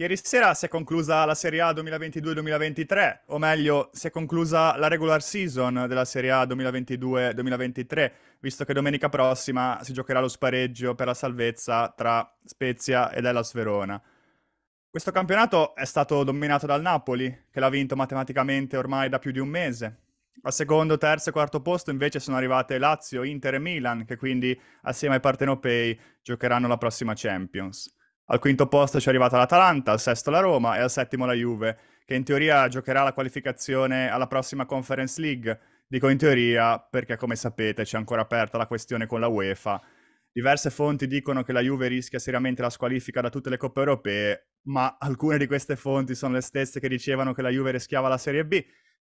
Ieri sera si è conclusa la Serie A 2022-2023, o meglio, si è conclusa la regular season della Serie A 2022-2023, visto che domenica prossima si giocherà lo spareggio per la salvezza tra Spezia ed Hellas Verona. Questo campionato è stato dominato dal Napoli, che l'ha vinto matematicamente ormai da più di un mese. Al secondo, terzo e quarto posto invece sono arrivate Lazio, Inter e Milan, che quindi assieme ai partenopei giocheranno la prossima Champions. Al quinto posto ci è arrivata l'Atalanta, al sesto la Roma e al settimo la Juve, che in teoria giocherà la qualificazione alla prossima Conference League. Dico in teoria perché, come sapete, c'è ancora aperta la questione con la UEFA. Diverse fonti dicono che la Juve rischia seriamente la squalifica da tutte le coppe europee, ma alcune di queste fonti sono le stesse che dicevano che la Juve rischiava la Serie B.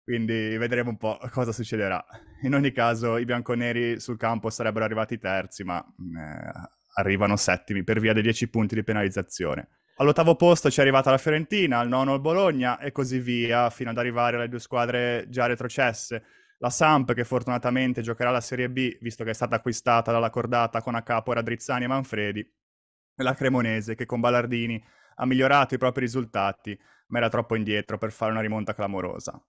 Quindi vedremo un po' cosa succederà. In ogni caso, i bianconeri sul campo sarebbero arrivati terzi, ma eh, arrivano settimi per via dei 10 punti di penalizzazione. All'ottavo posto ci è arrivata la Fiorentina, al nono il Bologna e così via, fino ad arrivare alle due squadre già retrocesse. La Samp, che fortunatamente giocherà la Serie B, visto che è stata acquistata dalla cordata con a capo Radrizzani e Manfredi, e la Cremonese, che con Ballardini ha migliorato i propri risultati, ma era troppo indietro per fare una rimonta clamorosa.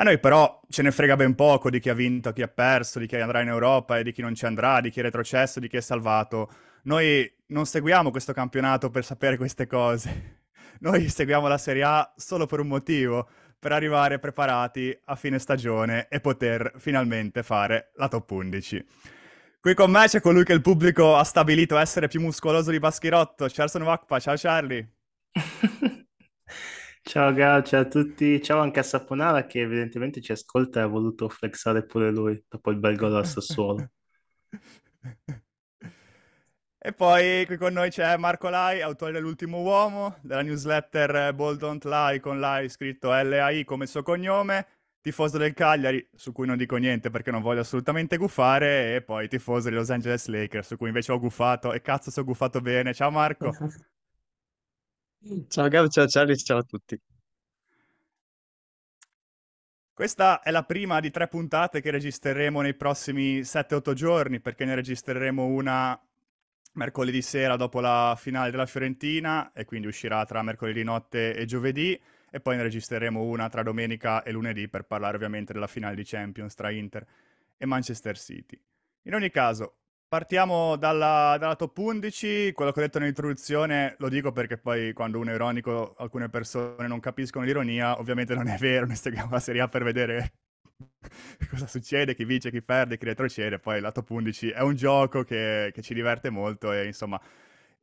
A noi però ce ne frega ben poco di chi ha vinto, chi ha perso, di chi andrà in Europa e di chi non ci andrà, di chi è retrocesso, di chi è salvato. Noi non seguiamo questo campionato per sapere queste cose. Noi seguiamo la Serie A solo per un motivo, per arrivare preparati a fine stagione e poter finalmente fare la top 11. Qui con me c'è colui che il pubblico ha stabilito essere più muscoloso di Baschirotto, Charles Novakpa. Ciao Charlie! Ciao Gao, ciao a tutti, ciao anche a Saponara che evidentemente ci ascolta e ha voluto flexare pure lui dopo il bel gol al Sassuolo. e poi qui con noi c'è Marco Lai, autore dell'ultimo uomo, della newsletter Bold Don't Lie con Lai scritto L-A-I come suo cognome, tifoso del Cagliari, su cui non dico niente perché non voglio assolutamente guffare, e poi tifoso dei Los Angeles Lakers, su cui invece ho guffato, e cazzo se ho guffato bene. Ciao Marco! Ciao Gab, ciao Charlie, ciao a tutti. Questa è la prima di tre puntate che registreremo nei prossimi 7-8 giorni, perché ne registreremo una mercoledì sera dopo la finale della Fiorentina e quindi uscirà tra mercoledì notte e giovedì e poi ne registreremo una tra domenica e lunedì per parlare ovviamente della finale di Champions tra Inter e Manchester City. In ogni caso, Partiamo dalla, dalla, top 11, quello che ho detto nell'introduzione lo dico perché poi quando uno è ironico alcune persone non capiscono l'ironia, ovviamente non è vero, noi seguiamo la Serie A per vedere cosa succede, chi vince, chi perde, chi retrocede, poi la top 11 è un gioco che, che ci diverte molto e insomma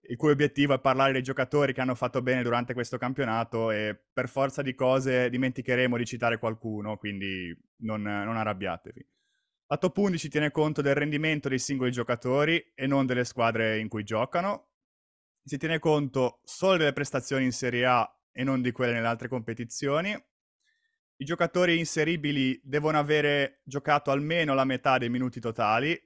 il cui obiettivo è parlare dei giocatori che hanno fatto bene durante questo campionato e per forza di cose dimenticheremo di citare qualcuno, quindi non, non arrabbiatevi. La top 11 tiene conto del rendimento dei singoli giocatori e non delle squadre in cui giocano. Si tiene conto solo delle prestazioni in Serie A e non di quelle nelle altre competizioni. I giocatori inseribili devono avere giocato almeno la metà dei minuti totali,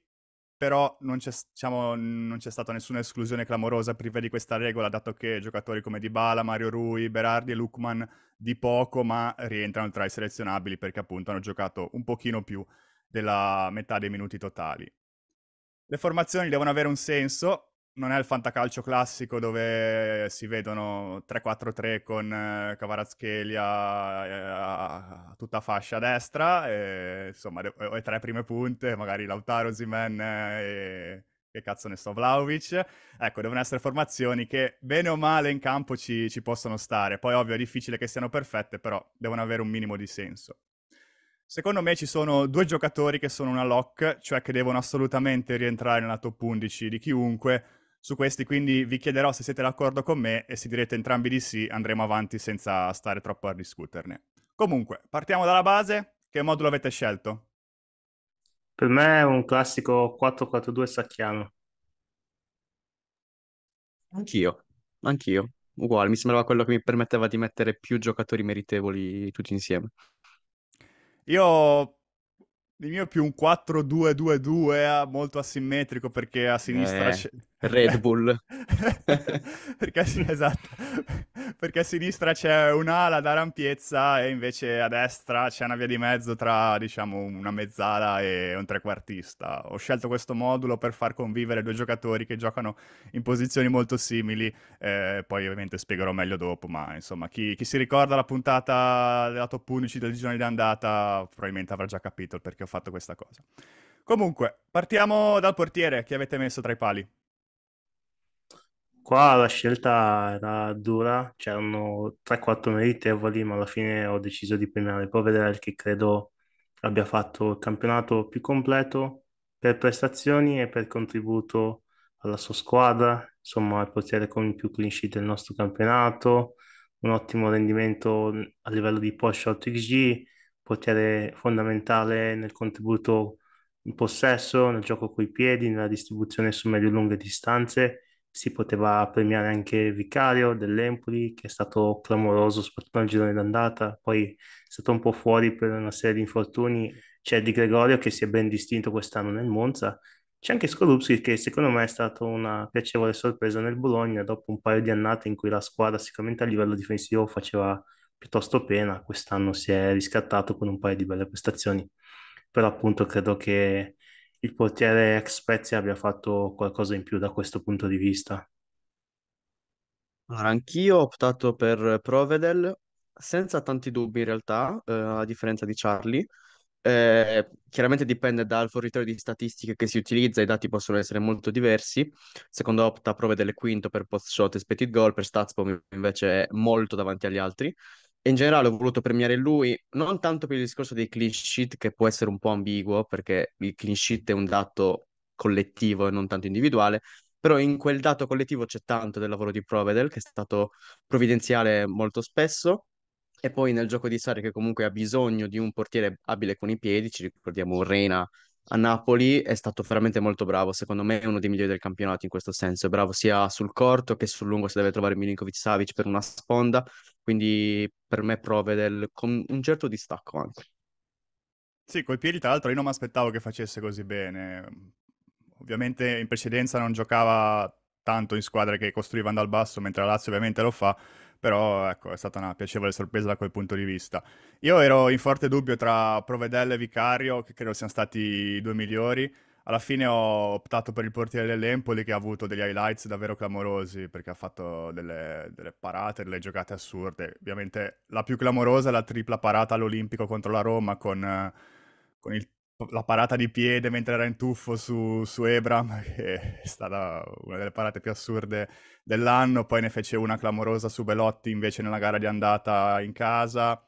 però non c'è, diciamo, non c'è stata nessuna esclusione clamorosa priva di questa regola, dato che giocatori come Dybala, Mario Rui, Berardi e Lukman di poco, ma rientrano tra i selezionabili perché appunto hanno giocato un pochino più della metà dei minuti totali. Le formazioni devono avere un senso, non è il fantacalcio classico dove si vedono 3-4-3 con eh, Cavarazchelia eh, a tutta fascia a destra, e, insomma, de- e tre prime punte, magari Lautaro, Zimen eh, e che cazzo ne so, Vlaovic. Ecco, devono essere formazioni che bene o male in campo ci, ci possono stare. Poi ovvio è difficile che siano perfette, però devono avere un minimo di senso. Secondo me ci sono due giocatori che sono una lock, cioè che devono assolutamente rientrare nella top 11 di chiunque. Su questi quindi vi chiederò se siete d'accordo con me e se direte entrambi di sì andremo avanti senza stare troppo a discuterne. Comunque, partiamo dalla base. Che modulo avete scelto? Per me è un classico 4-4-2 sacchiano. Anch'io, anch'io. Uguale, mi sembrava quello che mi permetteva di mettere più giocatori meritevoli tutti insieme. Io il mio è più un 4-2-2-2 eh, molto asimmetrico perché a sinistra eh. c'è, Red Bull. perché, esatto, perché a sinistra c'è un'ala da rampiezza e invece a destra c'è una via di mezzo tra, diciamo, una mezzala e un trequartista. Ho scelto questo modulo per far convivere due giocatori che giocano in posizioni molto simili, eh, poi ovviamente spiegherò meglio dopo, ma insomma, chi, chi si ricorda la puntata della top 11 del giorno di andata probabilmente avrà già capito perché ho fatto questa cosa. Comunque, partiamo dal portiere che avete messo tra i pali. Qua la scelta era dura, c'erano 3-4 meritevoli, ma alla fine ho deciso di premiare Provedel che credo abbia fatto il campionato più completo per prestazioni e per contributo alla sua squadra, insomma il portiere con più clean sheet del nostro campionato, un ottimo rendimento a livello di post shot XG, portiere fondamentale nel contributo in possesso, nel gioco coi piedi, nella distribuzione su medio lunghe distanze si poteva premiare anche Vicario dell'Empoli, che è stato clamoroso soprattutto nel girone d'andata, poi è stato un po' fuori per una serie di infortuni. C'è Di Gregorio che si è ben distinto quest'anno nel Monza. C'è anche Skorupski che secondo me è stata una piacevole sorpresa nel Bologna dopo un paio di annate in cui la squadra sicuramente a livello difensivo faceva piuttosto pena, quest'anno si è riscattato con un paio di belle prestazioni. Però appunto credo che il portiere ex Spezia abbia fatto qualcosa in più da questo punto di vista. Allora, anch'io ho optato per Provedel, senza tanti dubbi in realtà, eh, a differenza di Charlie. Eh, chiaramente dipende dal fornitore di statistiche che si utilizza, i dati possono essere molto diversi. Secondo Opta Provedel è quinto per post shot e expected goal, per Statsbomb invece è molto davanti agli altri in generale ho voluto premiare lui non tanto per il discorso dei clean sheet, che può essere un po' ambiguo, perché il clean sheet è un dato collettivo e non tanto individuale, però in quel dato collettivo c'è tanto del lavoro di Provedel, che è stato provvidenziale molto spesso, e poi nel gioco di Sarri che comunque ha bisogno di un portiere abile con i piedi, ci ricordiamo Reina a Napoli è stato veramente molto bravo, secondo me è uno dei migliori del campionato in questo senso, è bravo sia sul corto che sul lungo se deve trovare Milinkovic-Savic per una sponda, quindi per me prove del, con un certo distacco anche. Sì, coi piedi tra l'altro io non mi aspettavo che facesse così bene, ovviamente in precedenza non giocava tanto in squadre che costruivano dal basso, mentre la Lazio ovviamente lo fa, però ecco, è stata una piacevole sorpresa da quel punto di vista. Io ero in forte dubbio tra Provedel e Vicario, che credo siano stati i due migliori. Alla fine ho optato per il portiere dell'Empoli che ha avuto degli highlights davvero clamorosi perché ha fatto delle, delle parate, delle giocate assurde. Ovviamente la più clamorosa è la tripla parata all'Olimpico contro la Roma con, eh, con il la parata di piede mentre era in tuffo su, su Ebram, che è stata una delle parate più assurde dell'anno, poi ne fece una clamorosa su Belotti invece nella gara di andata in casa.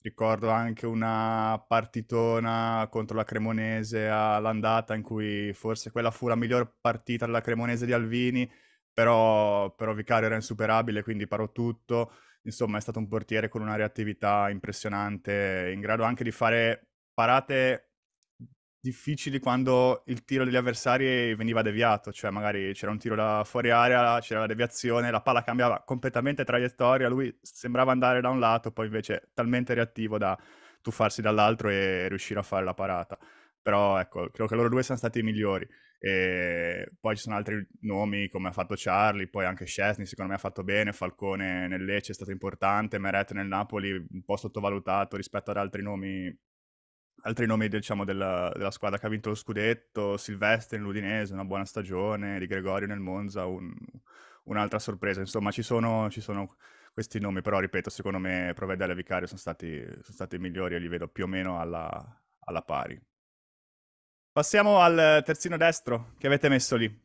Ricordo anche una partitona contro la Cremonese all'andata in cui forse quella fu la miglior partita della Cremonese di Alvini, però, però Vicario era insuperabile, quindi parò tutto. Insomma, è stato un portiere con una reattività impressionante, in grado anche di fare parate difficili quando il tiro degli avversari veniva deviato, cioè magari c'era un tiro da fuori area, c'era la deviazione, la palla cambiava completamente traiettoria, lui sembrava andare da un lato, poi invece talmente reattivo da tuffarsi dall'altro e riuscire a fare la parata. Però ecco, credo che loro due siano stati i migliori. E poi ci sono altri nomi come ha fatto Charlie, poi anche Chesney secondo me ha fatto bene, Falcone nel Lecce è stato importante, Meret nel Napoli un po' sottovalutato rispetto ad altri nomi altri nomi diciamo, della, della, squadra che ha vinto lo scudetto, Silvestri nell'Udinese, una buona stagione, Di Gregorio nel Monza, un, un'altra sorpresa. Insomma, ci sono, ci sono, questi nomi, però ripeto, secondo me Provedale e Vicario sono stati, sono stati migliori e li vedo più o meno alla, alla pari. Passiamo al terzino destro che avete messo lì.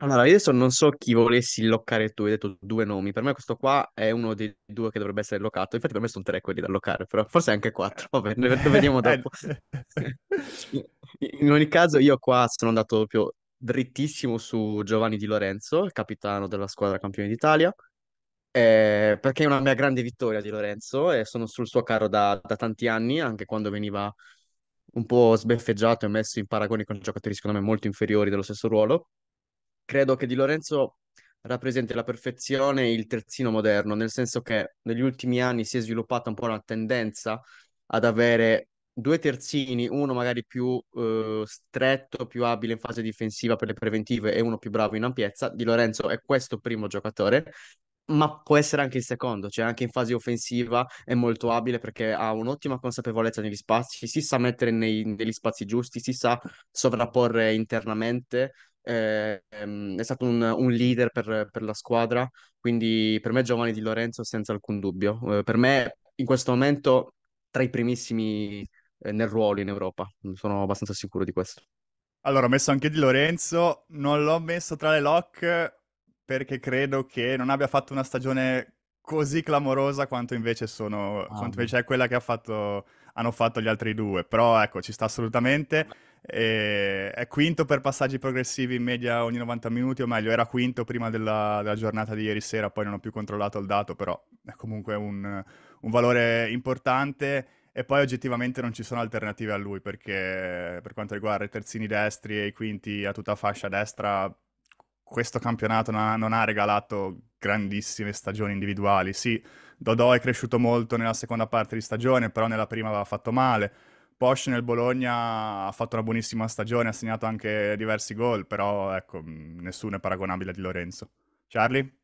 Allora, io adesso non so chi volessi loccare tu, hai detto due nomi. Per me questo qua è uno dei due che dovrebbe essere locato. Infatti per me sono tre quelli da loccare, però forse anche quattro. Vabbè, ne ne vediamo dopo. Eh. In ogni caso, io qua sono andato proprio drittissimo su Giovanni Di Lorenzo, il capitano della squadra campione d'Italia, eh, perché è una mia grande vittoria di Lorenzo e sono sul suo carro da, da tanti anni, anche quando veniva un po' sbeffeggiato e messo in paragone con giocatori secondo me molto inferiori dello stesso ruolo credo che Di Lorenzo rappresenti la perfezione il terzino moderno, nel senso che negli ultimi anni si è sviluppata un po' una tendenza ad avere due terzini, uno magari più eh, stretto, più abile in fase difensiva per le preventive e uno più bravo in ampiezza. Di Lorenzo è questo primo giocatore ma può essere anche il secondo, cioè anche in fase offensiva è molto abile perché ha un'ottima consapevolezza negli spazi, si sa mettere nei, negli spazi giusti, si sa sovrapporre internamente, eh, è stato un, un leader per, per, la squadra, quindi per me Giovanni Di Lorenzo senza alcun dubbio, eh, per me in questo momento tra i primissimi eh, nel ruolo in Europa, sono abbastanza sicuro di questo. Allora, ho messo anche Di Lorenzo, non l'ho messo tra le lock, perché credo che non abbia fatto una stagione così clamorosa quanto invece, sono, ah, quanto invece è quella che ha fatto, hanno fatto gli altri due. Però ecco, ci sta assolutamente. E è quinto per passaggi progressivi in media ogni 90 minuti, o meglio, era quinto prima della, della giornata di ieri sera, poi non ho più controllato il dato, però è comunque un, un valore importante. E poi oggettivamente non ci sono alternative a lui perché per quanto riguarda i terzini destri e i quinti a tutta fascia destra questo campionato non ha, non ha regalato grandissime stagioni individuali. Sì, Dodò è cresciuto molto nella seconda parte di stagione, però nella prima aveva fatto male. Porsche nel Bologna ha fatto una buonissima stagione, ha segnato anche diversi gol, però ecco, mm, nessuno è paragonabile a Di Lorenzo. Charlie?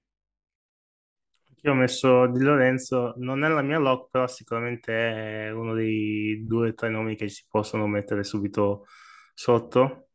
Io ho messo Di Lorenzo, non è la mia lock, però sicuramente è uno dei due o tre nomi che si possono mettere subito sotto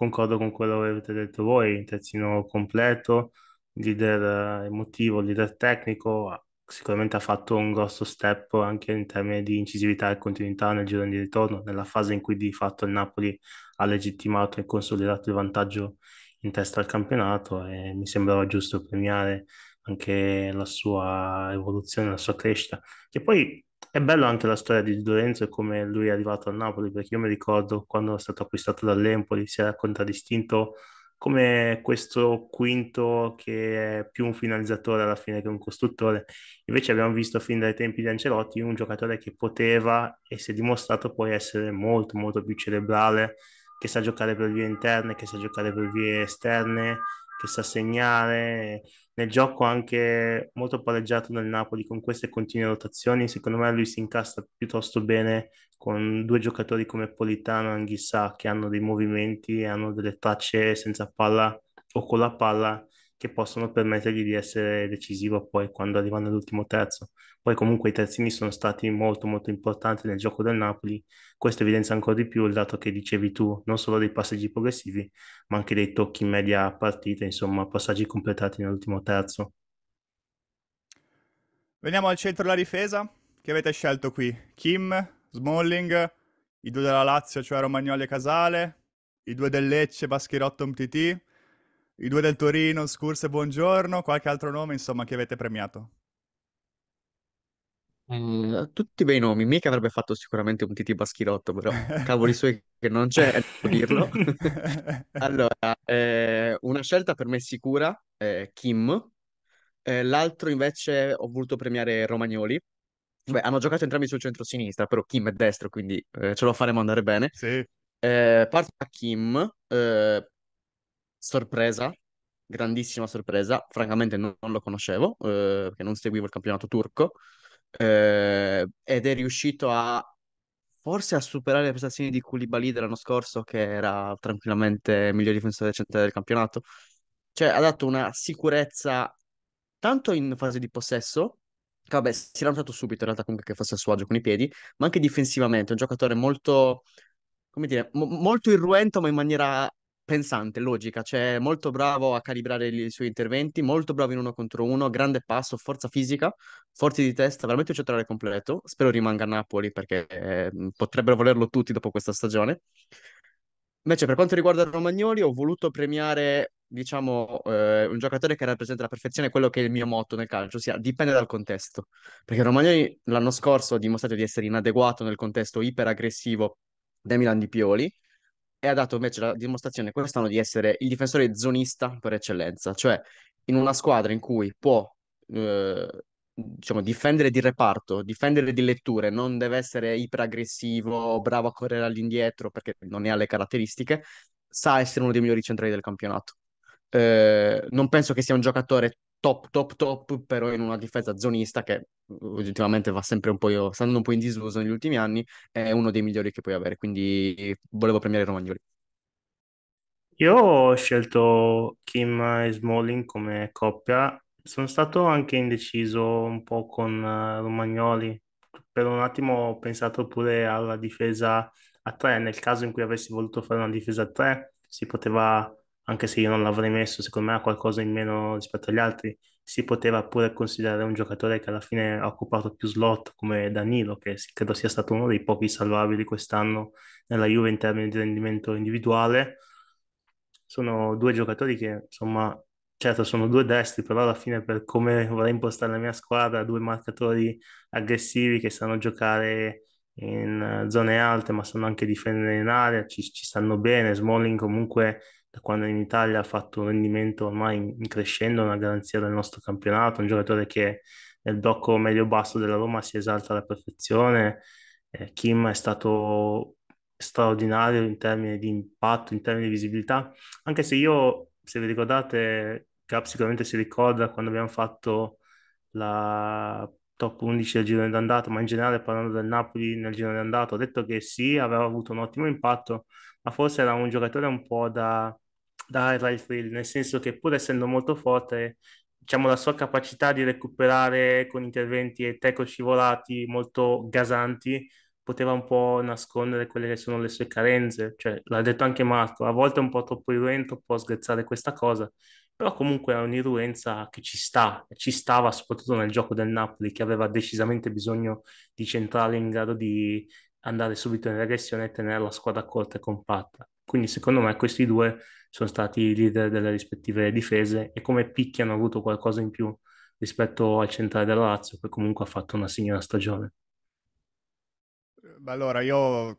concordo con quello che avete detto voi, terzino completo, leader eh, emotivo, leader tecnico, sicuramente ha fatto un grosso step anche in termini di incisività e continuità nel giro di ritorno, nella fase in cui di fatto il Napoli ha legittimato e consolidato il vantaggio in testa al campionato e mi sembrava giusto premiare anche la sua evoluzione, la sua crescita, che poi è bello anche la storia di Lorenzo e come lui è arrivato a Napoli, perché io mi ricordo quando è stato acquistato dall'Empoli si era contraddistinto come questo quinto che è più un finalizzatore alla fine che un costruttore. Invece abbiamo visto fin dai tempi di Ancelotti un giocatore che poteva e si è dimostrato poi essere molto molto più cerebrale, che sa giocare per vie interne, che sa giocare per vie esterne, che sa segnare nel gioco anche molto pareggiato dal Napoli con queste continue rotazioni, secondo me lui si incassa piuttosto bene con due giocatori come Politano e Anghissà che hanno dei movimenti, hanno delle tracce senza palla o con la palla che possono permettergli di essere decisivo poi quando arriva nell'ultimo terzo. Poi comunque i terzini sono stati molto molto importanti nel gioco del Napoli, questo evidenzia ancora di più il dato che dicevi tu, non solo dei passaggi progressivi, ma anche dei tocchi in media partita, insomma passaggi completati nell'ultimo terzo. Veniamo al centro della difesa, che avete scelto qui? Kim, Smalling, i due della Lazio, cioè Romagnoli e Casale, i due del Lecce, Baschirotto MTT, i due del Torino, Scurse, Buongiorno, qualche altro nome, insomma, che avete premiato? Eh, tutti bei nomi, mica avrebbe fatto sicuramente un Titi Baschirotto, però cavoli suoi che non c'è, è eh, devo dirlo. allora, eh, una scelta per me sicura è Kim, eh, l'altro invece ho voluto premiare Romagnoli. Beh, hanno giocato entrambi sul centro-sinistra, però Kim è destro, quindi eh, ce lo faremo andare bene. Sì. Eh, parto da Kim, eh, sorpresa, grandissima sorpresa, francamente non, non lo conoscevo, eh, perché non seguivo il campionato turco, eh, ed è riuscito a forse a superare le prestazioni di Koulibaly dell'anno scorso, che era tranquillamente il miglior difensore centrale del campionato. Cioè, ha dato una sicurezza tanto in fase di possesso, che vabbè, si era notato subito in realtà comunque che fosse a suo agio con i piedi, ma anche difensivamente, un giocatore molto, come dire, mo- molto irruento, ma in maniera pensante, logica, cioè molto bravo a calibrare i suoi interventi, molto bravo in uno contro uno, grande passo, forza fisica, forti di testa, veramente un centrale completo. Spero rimanga a Napoli perché eh, potrebbero volerlo tutti dopo questa stagione. Invece per quanto riguarda Romagnoli ho voluto premiare diciamo, eh, un giocatore che rappresenta la perfezione, quello che è il mio motto nel calcio, ossia dipende dal contesto. Perché Romagnoli l'anno scorso ha dimostrato di essere inadeguato nel contesto iperaggressivo del Milan di Pioli, e ha dato invece la dimostrazione quest'anno di essere il difensore zonista per eccellenza, cioè in una squadra in cui può eh, diciamo, difendere di reparto, difendere di letture, non deve essere iperaggressivo, bravo a correre all'indietro perché non ne ha le caratteristiche, sa essere uno dei migliori centrali del campionato. Eh, non penso che sia un giocatore top top top però in una difesa zonista che oggettivamente uh, va sempre un po', io, stando un po' in disuso negli ultimi anni, è uno dei migliori che puoi avere, quindi volevo premiare Romagnoli. Io ho scelto Kim e Smalling come coppia, sono stato anche indeciso un po' con uh, Romagnoli, per un attimo ho pensato pure alla difesa a tre, nel caso in cui avessi voluto fare una difesa a tre si poteva anche se io non l'avrei messo, secondo me ha qualcosa in meno rispetto agli altri, si poteva pure considerare un giocatore che alla fine ha occupato più slot come Danilo, che credo sia stato uno dei pochi salvabili quest'anno nella Juve in termini di rendimento individuale. Sono due giocatori che, insomma, certo sono due destri, però alla fine per come vorrei impostare la mia squadra, due marcatori aggressivi che sanno giocare in eh, zone alte, ma sanno anche difendere in area, ci, ci stanno bene, Smalling comunque da quando in Italia ha fatto un rendimento ormai in crescendo, una garanzia del nostro campionato, un giocatore che nel blocco medio-basso della Roma si esalta alla perfezione. Eh, Kim è stato straordinario in termini di impatto, in termini di visibilità, anche se io, se vi ricordate, Cap sicuramente si ricorda quando abbiamo fatto la top 11 del girone d'andata, ma in generale parlando del Napoli nel girone d'andata, ho detto che sì, aveva avuto un ottimo impatto, ma forse era un giocatore un po' da, da Ralph field, nel senso che pur essendo molto forte, diciamo la sua capacità di recuperare con interventi e teco scivolati molto gasanti poteva un po' nascondere quelle che sono le sue carenze, cioè l'ha detto anche Marco, a volte è un po' troppo irruento, può sgrezzare questa cosa, però comunque è un'irruenza che ci sta, ci stava soprattutto nel gioco del Napoli che aveva decisamente bisogno di centrali in grado di, andare subito in regressione e tenere la squadra corta e compatta. Quindi secondo me questi due sono stati i leader delle rispettive difese e come picchi hanno avuto qualcosa in più rispetto al centrale della Lazio che comunque ha fatto una signora stagione. Allora io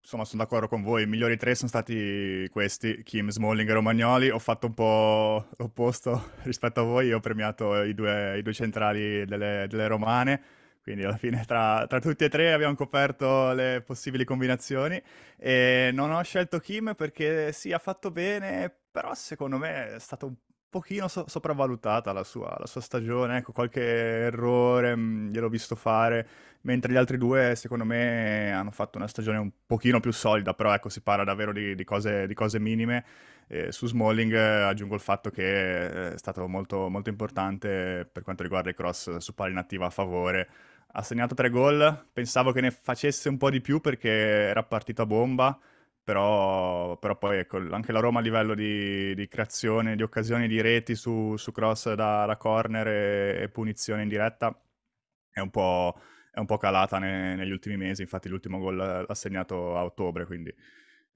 insomma sono d'accordo con voi, i migliori tre sono stati questi, Kim, Smalling e Romagnoli, ho fatto un po' l'opposto rispetto a voi, io ho premiato i due, i due centrali delle, delle romane quindi alla fine tra, tra, tutti e tre abbiamo coperto le possibili combinazioni. E non ho scelto Kim perché sì, ha fatto bene, però secondo me è stata un pochino so- sopravvalutata la sua, la sua, stagione, ecco, qualche errore mh, mm, gliel'ho visto fare, mentre gli altri due secondo me hanno fatto una stagione un pochino più solida, però ecco, si parla davvero di, di, cose, di cose, minime. Eh, su Smalling eh, aggiungo il fatto che eh, è stato molto, molto importante per quanto riguarda i cross su palla inattiva a favore, ha segnato tre gol, pensavo che ne facesse un po' di più perché era partito a bomba, però, però poi ecco, anche la Roma a livello di, di creazione, di occasioni di reti su, su cross da, da corner e, e, punizione in diretta è un po', è un po calata ne, negli ultimi mesi, infatti l'ultimo gol l'ha segnato a ottobre, quindi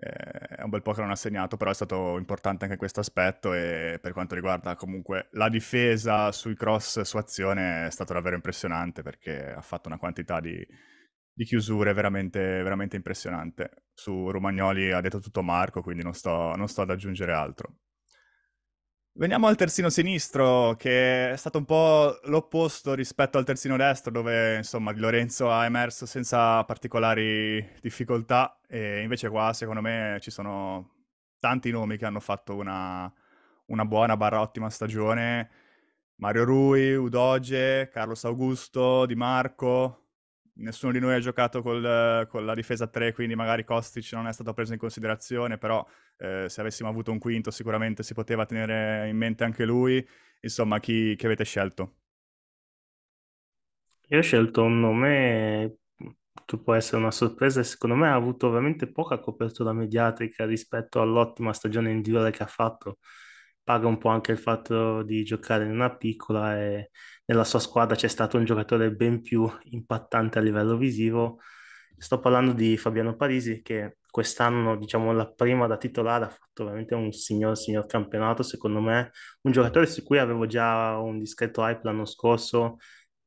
eh, è un bel po' che non ha segnato, però è stato importante anche questo aspetto e per quanto riguarda comunque la difesa sui cross su azione è stato davvero impressionante perché ha fatto una quantità di, di chiusure veramente, veramente impressionante. Su Romagnoli ha detto tutto Marco, quindi non sto, non sto ad aggiungere altro. Veniamo al terzino sinistro, che è stato un po' l'opposto rispetto al terzino destro, dove insomma Di Lorenzo ha emerso senza particolari difficoltà, e invece qua secondo me ci sono tanti nomi che hanno fatto una, una buona barra ottima stagione. Mario Rui, Udoge, Carlos Augusto, Di Marco, nessuno di noi ha giocato col, con la difesa 3, quindi magari Kostic non è stato preso in considerazione, però eh, se avessimo avuto un quinto sicuramente si poteva tenere in mente anche lui. Insomma, chi, chi avete scelto? Io ho scelto un nome che può essere una sorpresa secondo me ha avuto veramente poca copertura mediatica rispetto all'ottima stagione in individuale che ha fatto paga un po' anche il fatto di giocare in una piccola e nella sua squadra c'è stato un giocatore ben più impattante a livello visivo. Sto parlando di Fabiano Parisi che quest'anno, diciamo, la prima da titolare ha fatto veramente un signor, signor campionato, secondo me, un giocatore su cui avevo già un discreto hype l'anno scorso,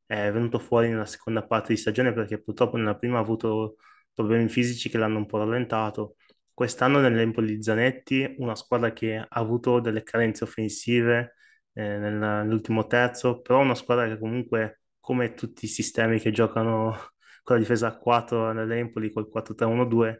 è venuto fuori nella seconda parte di stagione perché purtroppo nella prima ha avuto problemi fisici che l'hanno un po' rallentato quest'anno nell'Empoli Zanetti, una squadra che ha avuto delle carenze offensive eh, nell'ultimo terzo, però una squadra che comunque, come tutti i sistemi che giocano con la difesa a 4 nell'Empoli col 4-3-1-2,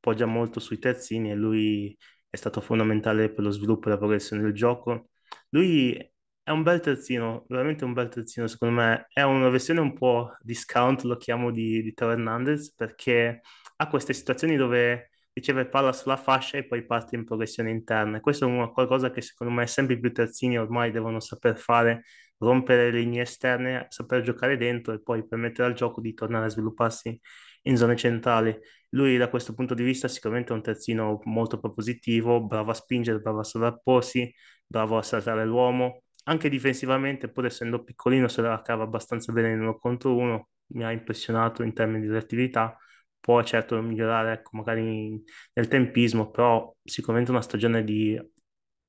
poggia molto sui terzini e lui è stato fondamentale per lo sviluppo e la progressione del gioco. Lui è un bel terzino, veramente un bel terzino secondo me. È una versione un po' discount, lo chiamo, di, di Teo Hernandez, perché ha queste situazioni dove riceve palla sulla fascia e poi parte in progressione interna. Questo è una, qualcosa che secondo me sempre più terzini ormai devono saper fare, rompere le linee esterne, saper giocare dentro e poi permettere al gioco di tornare a svilupparsi in zone centrali. Lui da questo punto di vista sicuramente è un terzino molto propositivo, bravo a spingere, bravo a sovrapporsi, bravo a saltare l'uomo. Anche difensivamente, pur essendo piccolino, se la cava abbastanza bene in uno contro uno, mi ha impressionato in termini di reattività può certo migliorare ecco, magari nel tempismo, però sicuramente una stagione di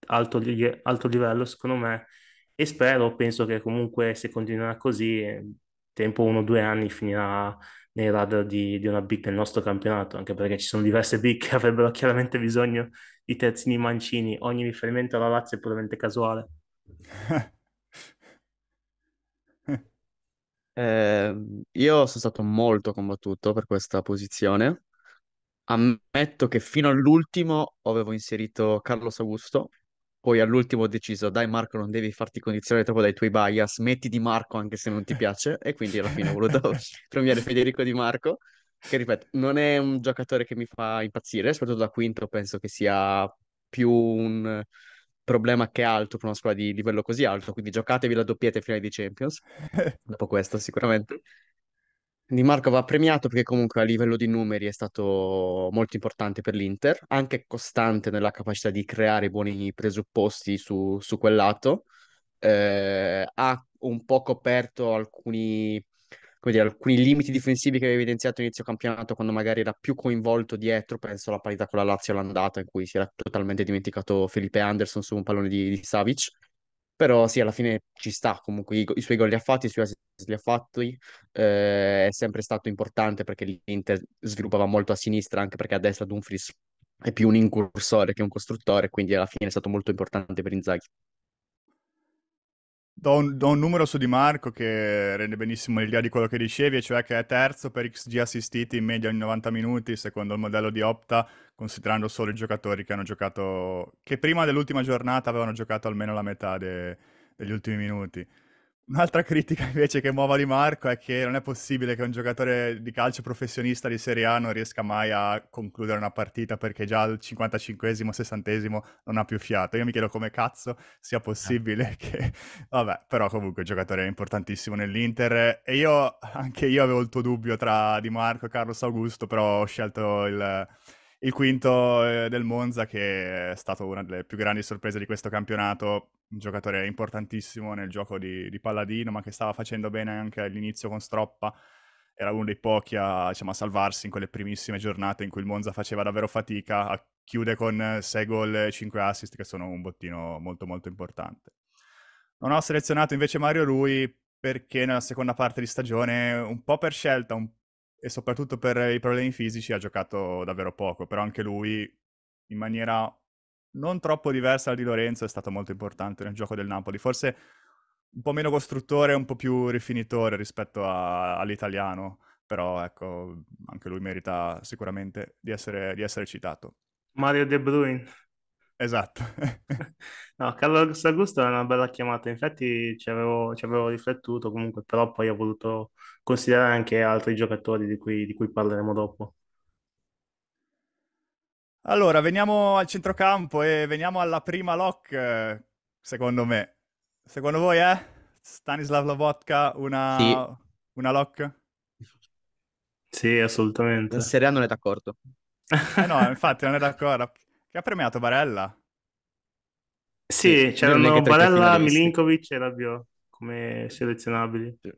alto, alto livello secondo me e spero, penso che comunque se continuerà così, tempo uno o due anni finirà nei radar di, di, una big del nostro campionato, anche perché ci sono diverse big che avrebbero chiaramente bisogno di terzini mancini, ogni riferimento alla Lazio è puramente casuale. Eh, io sono stato molto combattuto per questa posizione. Ammetto che fino all'ultimo avevo inserito Carlos Augusto, poi all'ultimo ho deciso, dai Marco, non devi farti condizionare troppo dai tuoi bias, metti Di Marco anche se non ti piace, e quindi alla fine ho voluto premiare Federico Di Marco, che ripeto, non è un giocatore che mi fa impazzire, soprattutto da quinto penso che sia più un problema che è alto per una squadra di livello così alto, quindi giocatevi la doppietta finale di Champions, dopo questo sicuramente. Di Marco va premiato perché comunque a livello di numeri è stato molto importante per l'Inter, anche costante nella capacità di creare buoni presupposti su, su quel lato. Eh, ha un po' coperto alcuni dire, alcuni limiti difensivi che aveva evidenziato inizio campionato, quando magari era più coinvolto dietro, penso alla parità con la Lazio all'andata, in cui si era totalmente dimenticato Felipe Anderson su un pallone di, di Savic. Però sì, alla fine ci sta, comunque i, i suoi gol li ha fatti, i suoi assist li ha fatti, eh, è sempre stato importante perché l'Inter sviluppava molto a sinistra, anche perché a destra Dumfries è più un incursore che un costruttore, quindi alla fine è stato molto importante per Inzaghi. Do un, do un, numero su Di Marco che rende benissimo l'idea di quello che dicevi, cioè che è terzo per XG assistiti in media ogni 90 minuti, secondo il modello di Opta, considerando solo i giocatori che hanno giocato, che prima dell'ultima giornata avevano giocato almeno la metà de, degli ultimi minuti. Un'altra critica invece che muova di Marco è che non è possibile che un giocatore di calcio professionista di Serie A non riesca mai a concludere una partita perché già al 55esimo, 60esimo non ha più fiato. Io mi chiedo come cazzo sia possibile eh. che... Vabbè, però comunque un giocatore importantissimo nell'Inter e io, anche io avevo il tuo dubbio tra Di Marco e Carlos Augusto, però ho scelto il il quinto eh, del Monza che è stato una delle più grandi sorprese di questo campionato, un giocatore importantissimo nel gioco di, di Palladino ma che stava facendo bene anche all'inizio con Stroppa, era uno dei pochi a, diciamo, a, salvarsi in quelle primissime giornate in cui il Monza faceva davvero fatica, chiude con 6 gol e 5 assist che sono un bottino molto molto importante. Non ho selezionato invece Mario Rui perché nella seconda parte di stagione, un po' per scelta, un e soprattutto per i problemi fisici ha giocato davvero poco, però anche lui in maniera non troppo diversa di Lorenzo è stato molto importante nel gioco del Napoli, forse un po' meno costruttore, un po' più rifinitore rispetto a, all'italiano, però ecco, anche lui merita sicuramente di essere, di essere citato. Mario De Bruyne. Esatto. no, Carlo Augusto è una bella chiamata, infatti ci avevo, ci avevo, riflettuto comunque, però poi ho voluto considerare anche altri giocatori di cui, di cui parleremo dopo. Allora, veniamo al centrocampo e veniamo alla prima lock, secondo me. Secondo voi, eh? Stanislav Lobotka, una, sì. una lock? Sì, assolutamente. Non sarei non è d'accordo. Eh no, infatti non è d'accordo. Che ha premiato Barella? Sì, sì c'erano Barella, Milinkovic e Rabiot come selezionabili. Sì.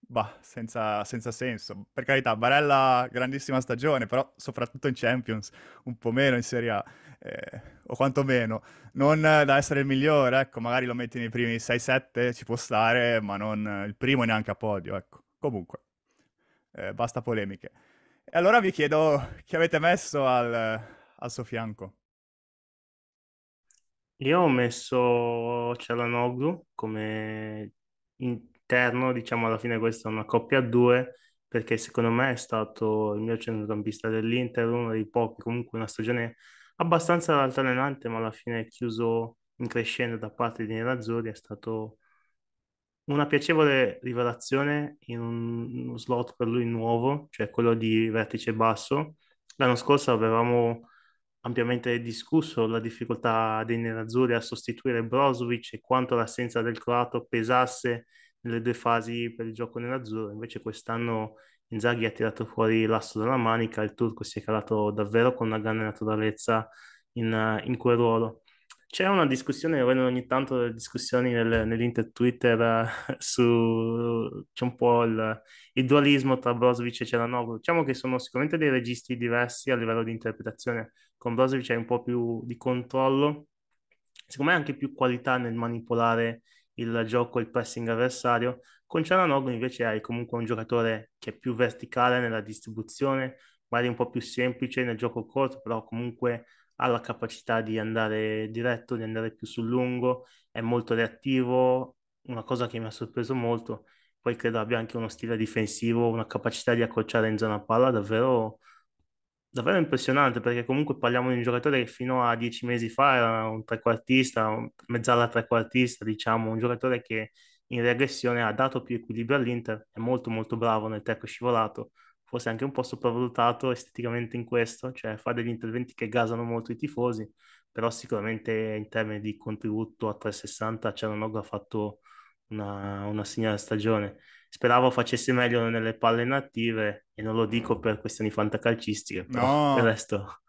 Bah, senza, senza, senso. Per carità, Barella, grandissima stagione, però soprattutto in Champions, un po' meno in Serie A, eh, o quantomeno. Non da essere il migliore, ecco, magari lo metti nei primi 6-7, ci può stare, ma non il primo neanche a podio, ecco. Comunque, eh, basta polemiche. E allora vi chiedo chi avete messo al, al suo fianco. Io ho messo Cialanoglu come interno, diciamo alla fine questa è una coppia a due, perché secondo me è stato il mio centrocampista dell'Inter, uno dei pochi, comunque una stagione abbastanza altalenante, ma alla fine chiuso in crescendo da parte di Nerazzurri, è stato una piacevole rivelazione in uno slot per lui nuovo, cioè quello di vertice basso. L'anno scorso avevamo ampiamente discusso la difficoltà dei nerazzurri a sostituire Brozovic e quanto l'assenza del croato pesasse nelle due fasi per il gioco nerazzurro. Invece quest'anno Inzaghi ha tirato fuori l'asso dalla manica, il turco si è calato davvero con una grande naturalezza in, in quel ruolo. C'è una discussione, vedono ogni tanto discussioni nel, nell'Inter Twitter eh, su c'è un po' il, il dualismo tra Brozovic e Celanoglu. Diciamo che sono sicuramente dei registri diversi a livello di interpretazione. Con Brozovic hai un po' più di controllo, secondo me anche più qualità nel manipolare il gioco il pressing avversario. Con Celanoglu invece hai comunque un giocatore che è più verticale nella distribuzione, magari un po' più semplice nel gioco corto, però comunque ha la capacità di andare diretto, di andare più sul lungo, è molto reattivo, una cosa che mi ha sorpreso molto. Poi credo abbia anche uno stile difensivo, una capacità di accorciare in zona palla davvero, davvero impressionante, perché comunque parliamo di un giocatore che fino a dieci mesi fa era un trequartista, un mezzala trequartista, diciamo, un giocatore che in regressione ha dato più equilibrio all'Inter, è molto molto bravo nel tecco scivolato, forse anche un po' sopravvalutato esteticamente in questo, cioè fa degli interventi che gasano molto i tifosi, però sicuramente in termini di contributo a 360 Cialanoglu ha fatto una, una signora stagione. Speravo facesse meglio nelle palle native e non lo dico per questioni fantacalcistiche, però no, per resto...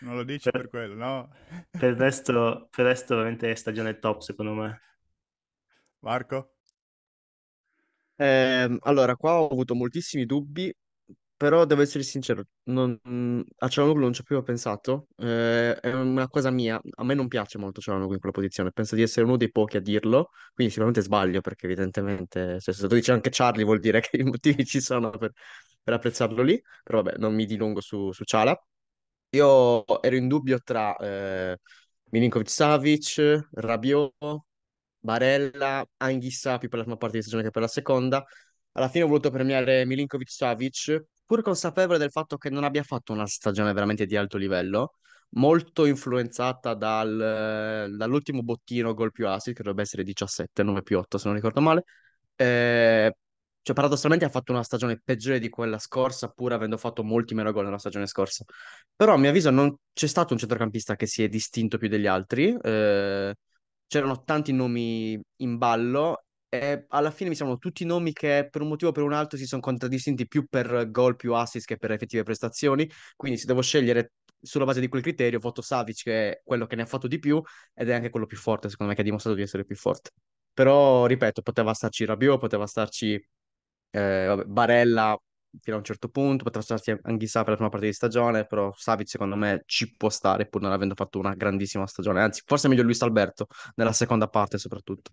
Non lo dici per, per quello, no? per, il resto, per resto veramente è stagione top secondo me. Marco? Eh, allora, qua ho avuto moltissimi dubbi però devo essere sincero, non, a Cialanoglu non ci ho più pensato, eh, è una cosa mia, a me non piace molto Cialanoglu in quella posizione, penso di essere uno dei pochi a dirlo, quindi sicuramente sbaglio perché evidentemente, cioè, se tu dici anche Charlie vuol dire che i motivi ci sono per, per apprezzarlo lì, però vabbè non mi dilungo su, su Ciala. Io ero in dubbio tra eh, Milinkovic-Savic, Rabiot, Barella, Anghissa più per la prima parte di stagione che per la seconda, alla fine ho voluto premiare Milinkovic-Savic pur consapevole del fatto che non abbia fatto una stagione veramente di alto livello, molto influenzata dal, dall'ultimo bottino gol più assist, che dovrebbe essere 17, 9 più 8 se non ricordo male, eh, cioè paradossalmente ha fatto una stagione peggiore di quella scorsa, pur avendo fatto molti meno gol nella stagione scorsa. Però a mio avviso non c'è stato un centrocampista che si è distinto più degli altri. Eh, c'erano tanti nomi in ballo e alla fine mi sembrano tutti nomi che per un motivo o per un altro si sono contraddistinti più per gol, più assist che per effettive prestazioni. Quindi se devo scegliere sulla base di quel criterio, voto Savic che è quello che ne ha fatto di più ed è anche quello più forte, secondo me, che ha dimostrato di essere più forte. Però, ripeto, poteva starci Rabiot, poteva starci eh, vabbè, Barella fino a un certo punto, poteva starci Anghisa per la prima parte di stagione, però Savic secondo me ci può stare pur non avendo fatto una grandissima stagione, anzi forse meglio Luis Alberto nella seconda parte soprattutto.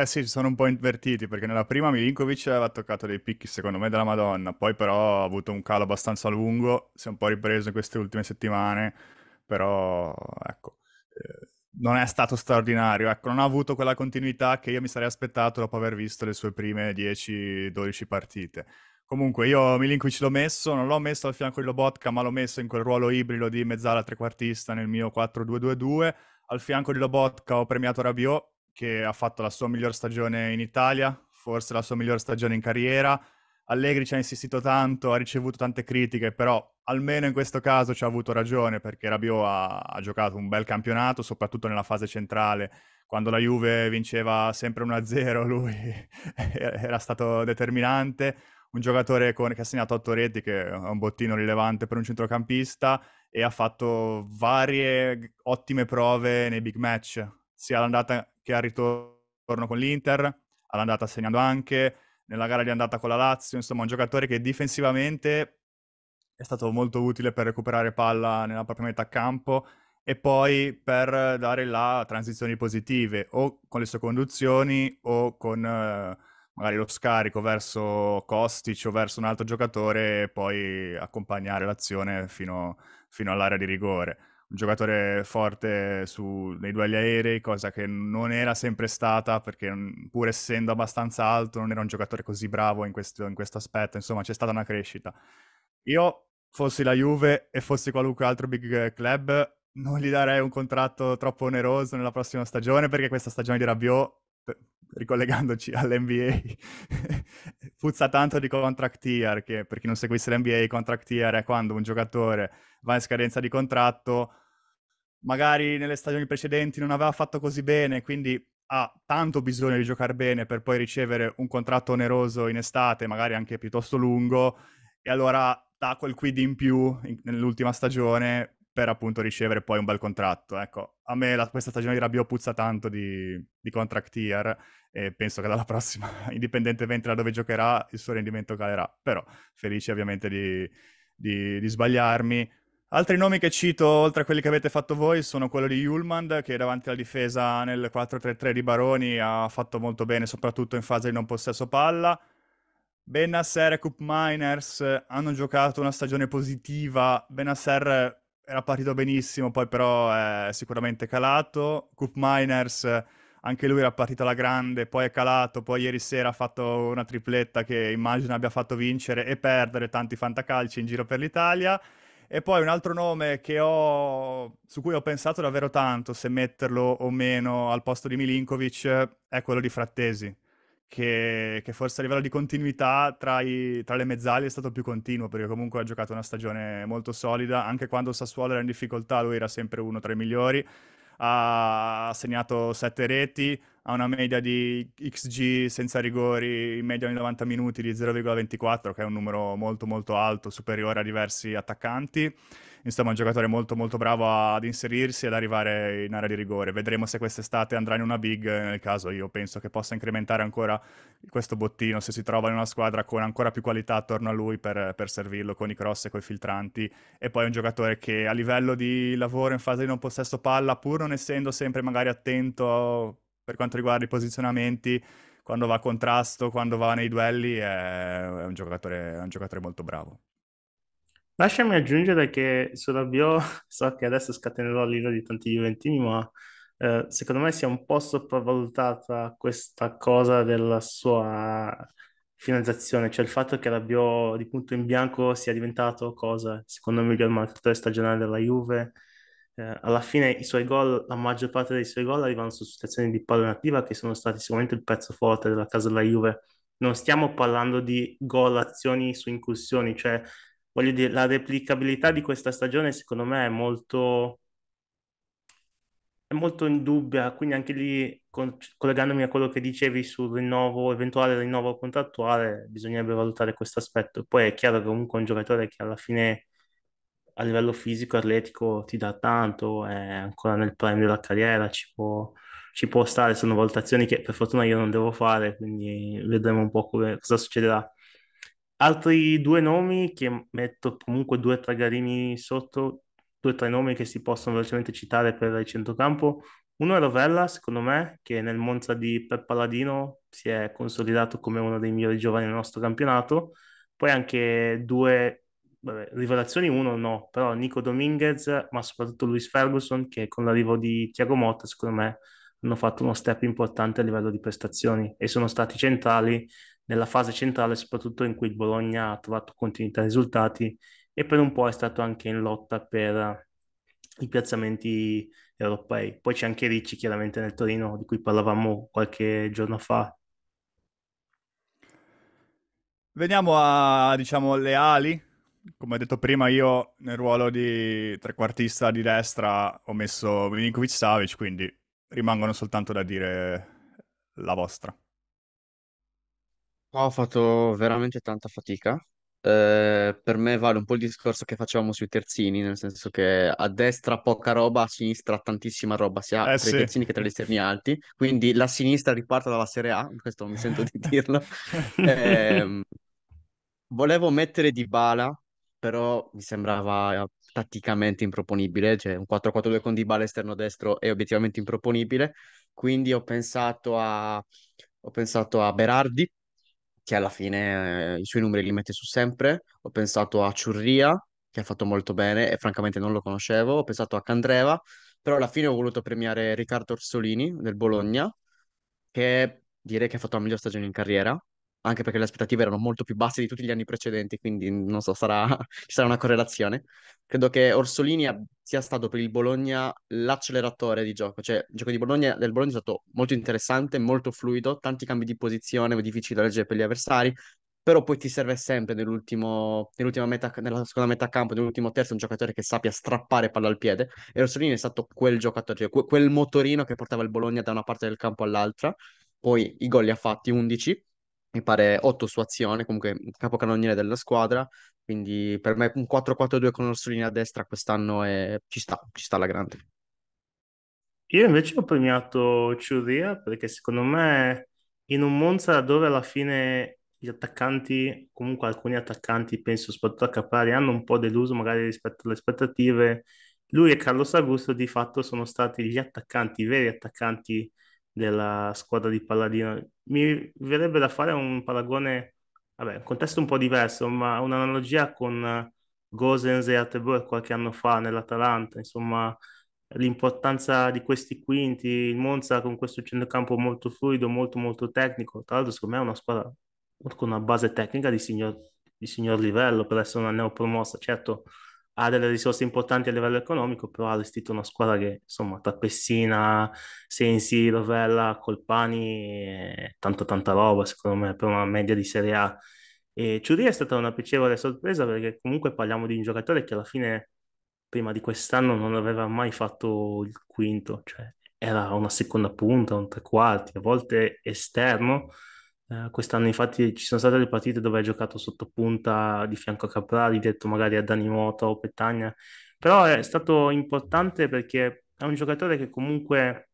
Eh sì, ci sono un po' invertiti perché nella prima Milinkovic aveva toccato dei picchi secondo me della Madonna, poi però ha avuto un calo abbastanza lungo, si è un po' ripreso in queste ultime settimane, però ecco, eh, non è stato straordinario, ecco, non ha avuto quella continuità che io mi sarei aspettato dopo aver visto le sue prime 10-12 partite. Comunque io Milinkovic l'ho messo, non l'ho messo al fianco di Lobotka, ma l'ho messo in quel ruolo ibrido di mezzala trequartista nel mio 4-2-2-2, al fianco di Lobotka ho premiato Rabiot che ha fatto la sua miglior stagione in Italia, forse la sua miglior stagione in carriera. Allegri ci ha insistito tanto, ha ricevuto tante critiche, però almeno in questo caso ci ha avuto ragione perché Rabiot ha, ha giocato un bel campionato, soprattutto nella fase centrale, quando la Juve vinceva sempre 1-0, lui era stato determinante, un giocatore con, che ha segnato 8 reti, che è un bottino rilevante per un centrocampista, e ha fatto varie ottime prove nei big match sia all'andata che al ritorno con l'Inter, all'andata segnando anche, nella gara di andata con la Lazio, insomma un giocatore che difensivamente è stato molto utile per recuperare palla nella propria metà campo e poi per dare là transizioni positive o con le sue conduzioni o con eh, magari lo scarico verso Kostic o verso un altro giocatore e poi accompagnare l'azione fino, fino all'area di rigore un giocatore forte su, nei duelli aerei, cosa che non era sempre stata perché pur essendo abbastanza alto non era un giocatore così bravo in questo, in questo aspetto, insomma c'è stata una crescita. Io fossi la Juve e fossi qualunque altro big club non gli darei un contratto troppo oneroso nella prossima stagione perché questa stagione di Rabiot ricollegandoci all'NBA, puzza tanto di contract year, che per chi non seguisse l'NBA, contract year è quando un giocatore va in scadenza di contratto, magari nelle stagioni precedenti non aveva fatto così bene, quindi ha tanto bisogno di giocare bene per poi ricevere un contratto oneroso in estate, magari anche piuttosto lungo, e allora dà quel quid in più in, nell'ultima stagione per appunto ricevere poi un bel contratto. Ecco, a me la, questa stagione di Rabio puzza tanto di, di contract year e penso che dalla prossima, indipendentemente da dove giocherà, il suo rendimento calerà. Però felice ovviamente di, di, di sbagliarmi. Altri nomi che cito, oltre a quelli che avete fatto voi, sono quello di Hulmand, che davanti alla difesa nel 4-3-3 di Baroni ha fatto molto bene, soprattutto in fase di non possesso palla. Benasser e Cup Miners hanno giocato una stagione positiva. Benasser era partito benissimo, poi però eh, è sicuramente calato. Coop Miners, anche lui era partito alla grande, poi è calato, poi ieri sera ha fatto una tripletta che immagino abbia fatto vincere e perdere tanti fantacalci in giro per l'Italia. E poi un altro nome ho, su cui ho pensato davvero tanto, se metterlo o meno al posto di Milinkovic, è quello di Frattesi che, che, forse a livello di continuità tra, i, tra le mezzali è stato più continuo, perché comunque ha giocato una stagione molto solida, anche quando Sassuolo era in difficoltà lui era sempre uno tra i migliori, ha segnato 7 reti, ha una media di XG senza rigori in media ogni 90 minuti di 0,24, che è un numero molto molto alto, superiore a diversi attaccanti insomma un giocatore molto molto bravo ad inserirsi e ad arrivare in area di rigore. Vedremo se quest'estate andrà in una big, nel caso io penso che possa incrementare ancora questo bottino se si trova in una squadra con ancora più qualità attorno a lui per, per servirlo con i cross e con i filtranti. E poi è un giocatore che a livello di lavoro in fase di non possesso palla, pur non essendo sempre magari attento per quanto riguarda i posizionamenti, quando va a contrasto, quando va nei duelli, è, un, giocatore, è un giocatore molto bravo. Lasciami aggiungere che sull'avvio so che adesso scatenerò l'ira di tanti Juventini, ma eh, secondo me si è un po' sopravvalutata questa cosa della sua finalizzazione, cioè il fatto che l'avvio di punto in bianco sia diventato cosa, secondo me, il miglior marcatore stagionale della Juve. Eh, alla fine i suoi gol, la maggior parte dei suoi gol arrivano su situazioni di pallone attiva che sono stati sicuramente il pezzo forte della casa della Juve. Non stiamo parlando di gol, azioni su incursioni, cioè voglio dire, la replicabilità di questa stagione secondo me è molto, è molto in dubbio, quindi anche lì con, collegandomi a quello che dicevi sul rinnovo, eventuale rinnovo contrattuale, bisognerebbe valutare questo aspetto. Poi è chiaro che comunque un giocatore che alla fine a livello fisico e atletico ti dà tanto, è ancora nel prime della carriera, ci può, ci può stare, sono valutazioni che per fortuna io non devo fare, quindi vedremo un po' come, cosa succederà. Altri due nomi che metto comunque due o tre gradini sotto, due o tre nomi che si possono velocemente citare per il centrocampo. Uno è Rovella, secondo me, che nel Monza di Pep Palladino si è consolidato come uno dei migliori giovani del nostro campionato. Poi anche due vabbè, rivelazioni, uno no, però Nico Dominguez, ma soprattutto Luis Ferguson, che con l'arrivo di Tiago Motta, secondo me, hanno fatto uno step importante a livello di prestazioni e sono stati centrali nella fase centrale, soprattutto in cui il Bologna ha trovato continuità risultati e per un po' è stato anche in lotta per i piazzamenti europei. Poi c'è anche Ricci chiaramente nel Torino di cui parlavamo qualche giorno fa. Veniamo a, diciamo, le ali. Come ho detto prima, io nel ruolo di trequartista di destra ho messo Milinkovic-Savic, quindi rimangono soltanto da dire la vostra. Ho fatto veramente tanta fatica. Eh, per me vale un po' il discorso che facevamo sui terzini, nel senso che a destra poca roba, a sinistra tantissima roba, sia Eh tra i sì. terzini che tra gli esterni alti. Quindi la sinistra riparta dalla Serie A, questo mi sento di dirlo. Ehm, volevo mettere Dybala, però mi sembrava tatticamente improponibile, cioè un 4-4-2 con Dybala esterno destro è obiettivamente improponibile. Quindi ho pensato a, ho pensato a Berardi che alla fine eh, i suoi numeri li mette su sempre. Ho pensato a Ciurria, che ha fatto molto bene e francamente non lo conoscevo. Ho pensato a Candreva, però alla fine ho voluto premiare Riccardo Orsolini del Bologna, che direi che ha fatto la miglior stagione in carriera anche perché le aspettative erano molto più basse di tutti gli anni precedenti, quindi non so, sarà, ci sarà una correlazione. Credo che Orsolini sia stato per il Bologna l'acceleratore di gioco, cioè il gioco Bologna, del Bologna è stato molto interessante, molto fluido, tanti cambi di posizione, difficili da leggere per gli avversari, però poi ti serve sempre nell'ultima metà, nella seconda metà campo, nell'ultimo terzo, un giocatore che sappia strappare palla al piede. E Orsolini è stato quel giocatore, cioè, que- quel motorino che portava il Bologna da una parte del campo all'altra. Poi i gol li ha fatti 11, mi pare 8 su azione, comunque capocannoniere della squadra, quindi per me un 4-4-2 con Orsolini a destra quest'anno è... ci sta, ci sta alla grande. Io invece ho premiato Ciuria perché secondo me in un Monza dove alla fine gli attaccanti, comunque alcuni attaccanti, penso soprattutto a Caprari, hanno un po' deluso magari rispetto alle aspettative, lui e Carlos Augusto di fatto sono stati gli attaccanti, i veri attaccanti della squadra di Palladino. Mi verrebbe da fare un paragone, vabbè, un contesto un po' diverso, ma un'analogia con eh, Gosens e Ateboer qualche anno fa nell'Atalanta, insomma l'importanza di questi quinti, il Monza con questo centrocampo molto fluido, molto molto tecnico, tra l'altro secondo me è una squadra con una base tecnica di signor, di signor livello per essere una neopromossa, certo ha delle risorse importanti a livello economico, però ha allestito una squadra che, insomma, tra Sensi, Rovella, Colpani, tanta tanta roba, secondo me, per una media di Serie A. E Ciuria è stata una piacevole sorpresa perché comunque parliamo di un giocatore che alla fine, prima di quest'anno, non aveva mai fatto il quinto, cioè era una seconda punta, un tre quarti, a volte esterno, eh, quest'anno infatti ci sono state le partite dove ha giocato sotto punta di fianco a Caprari, detto magari a Dani Mota o Petagna, però è stato importante perché è un giocatore che comunque,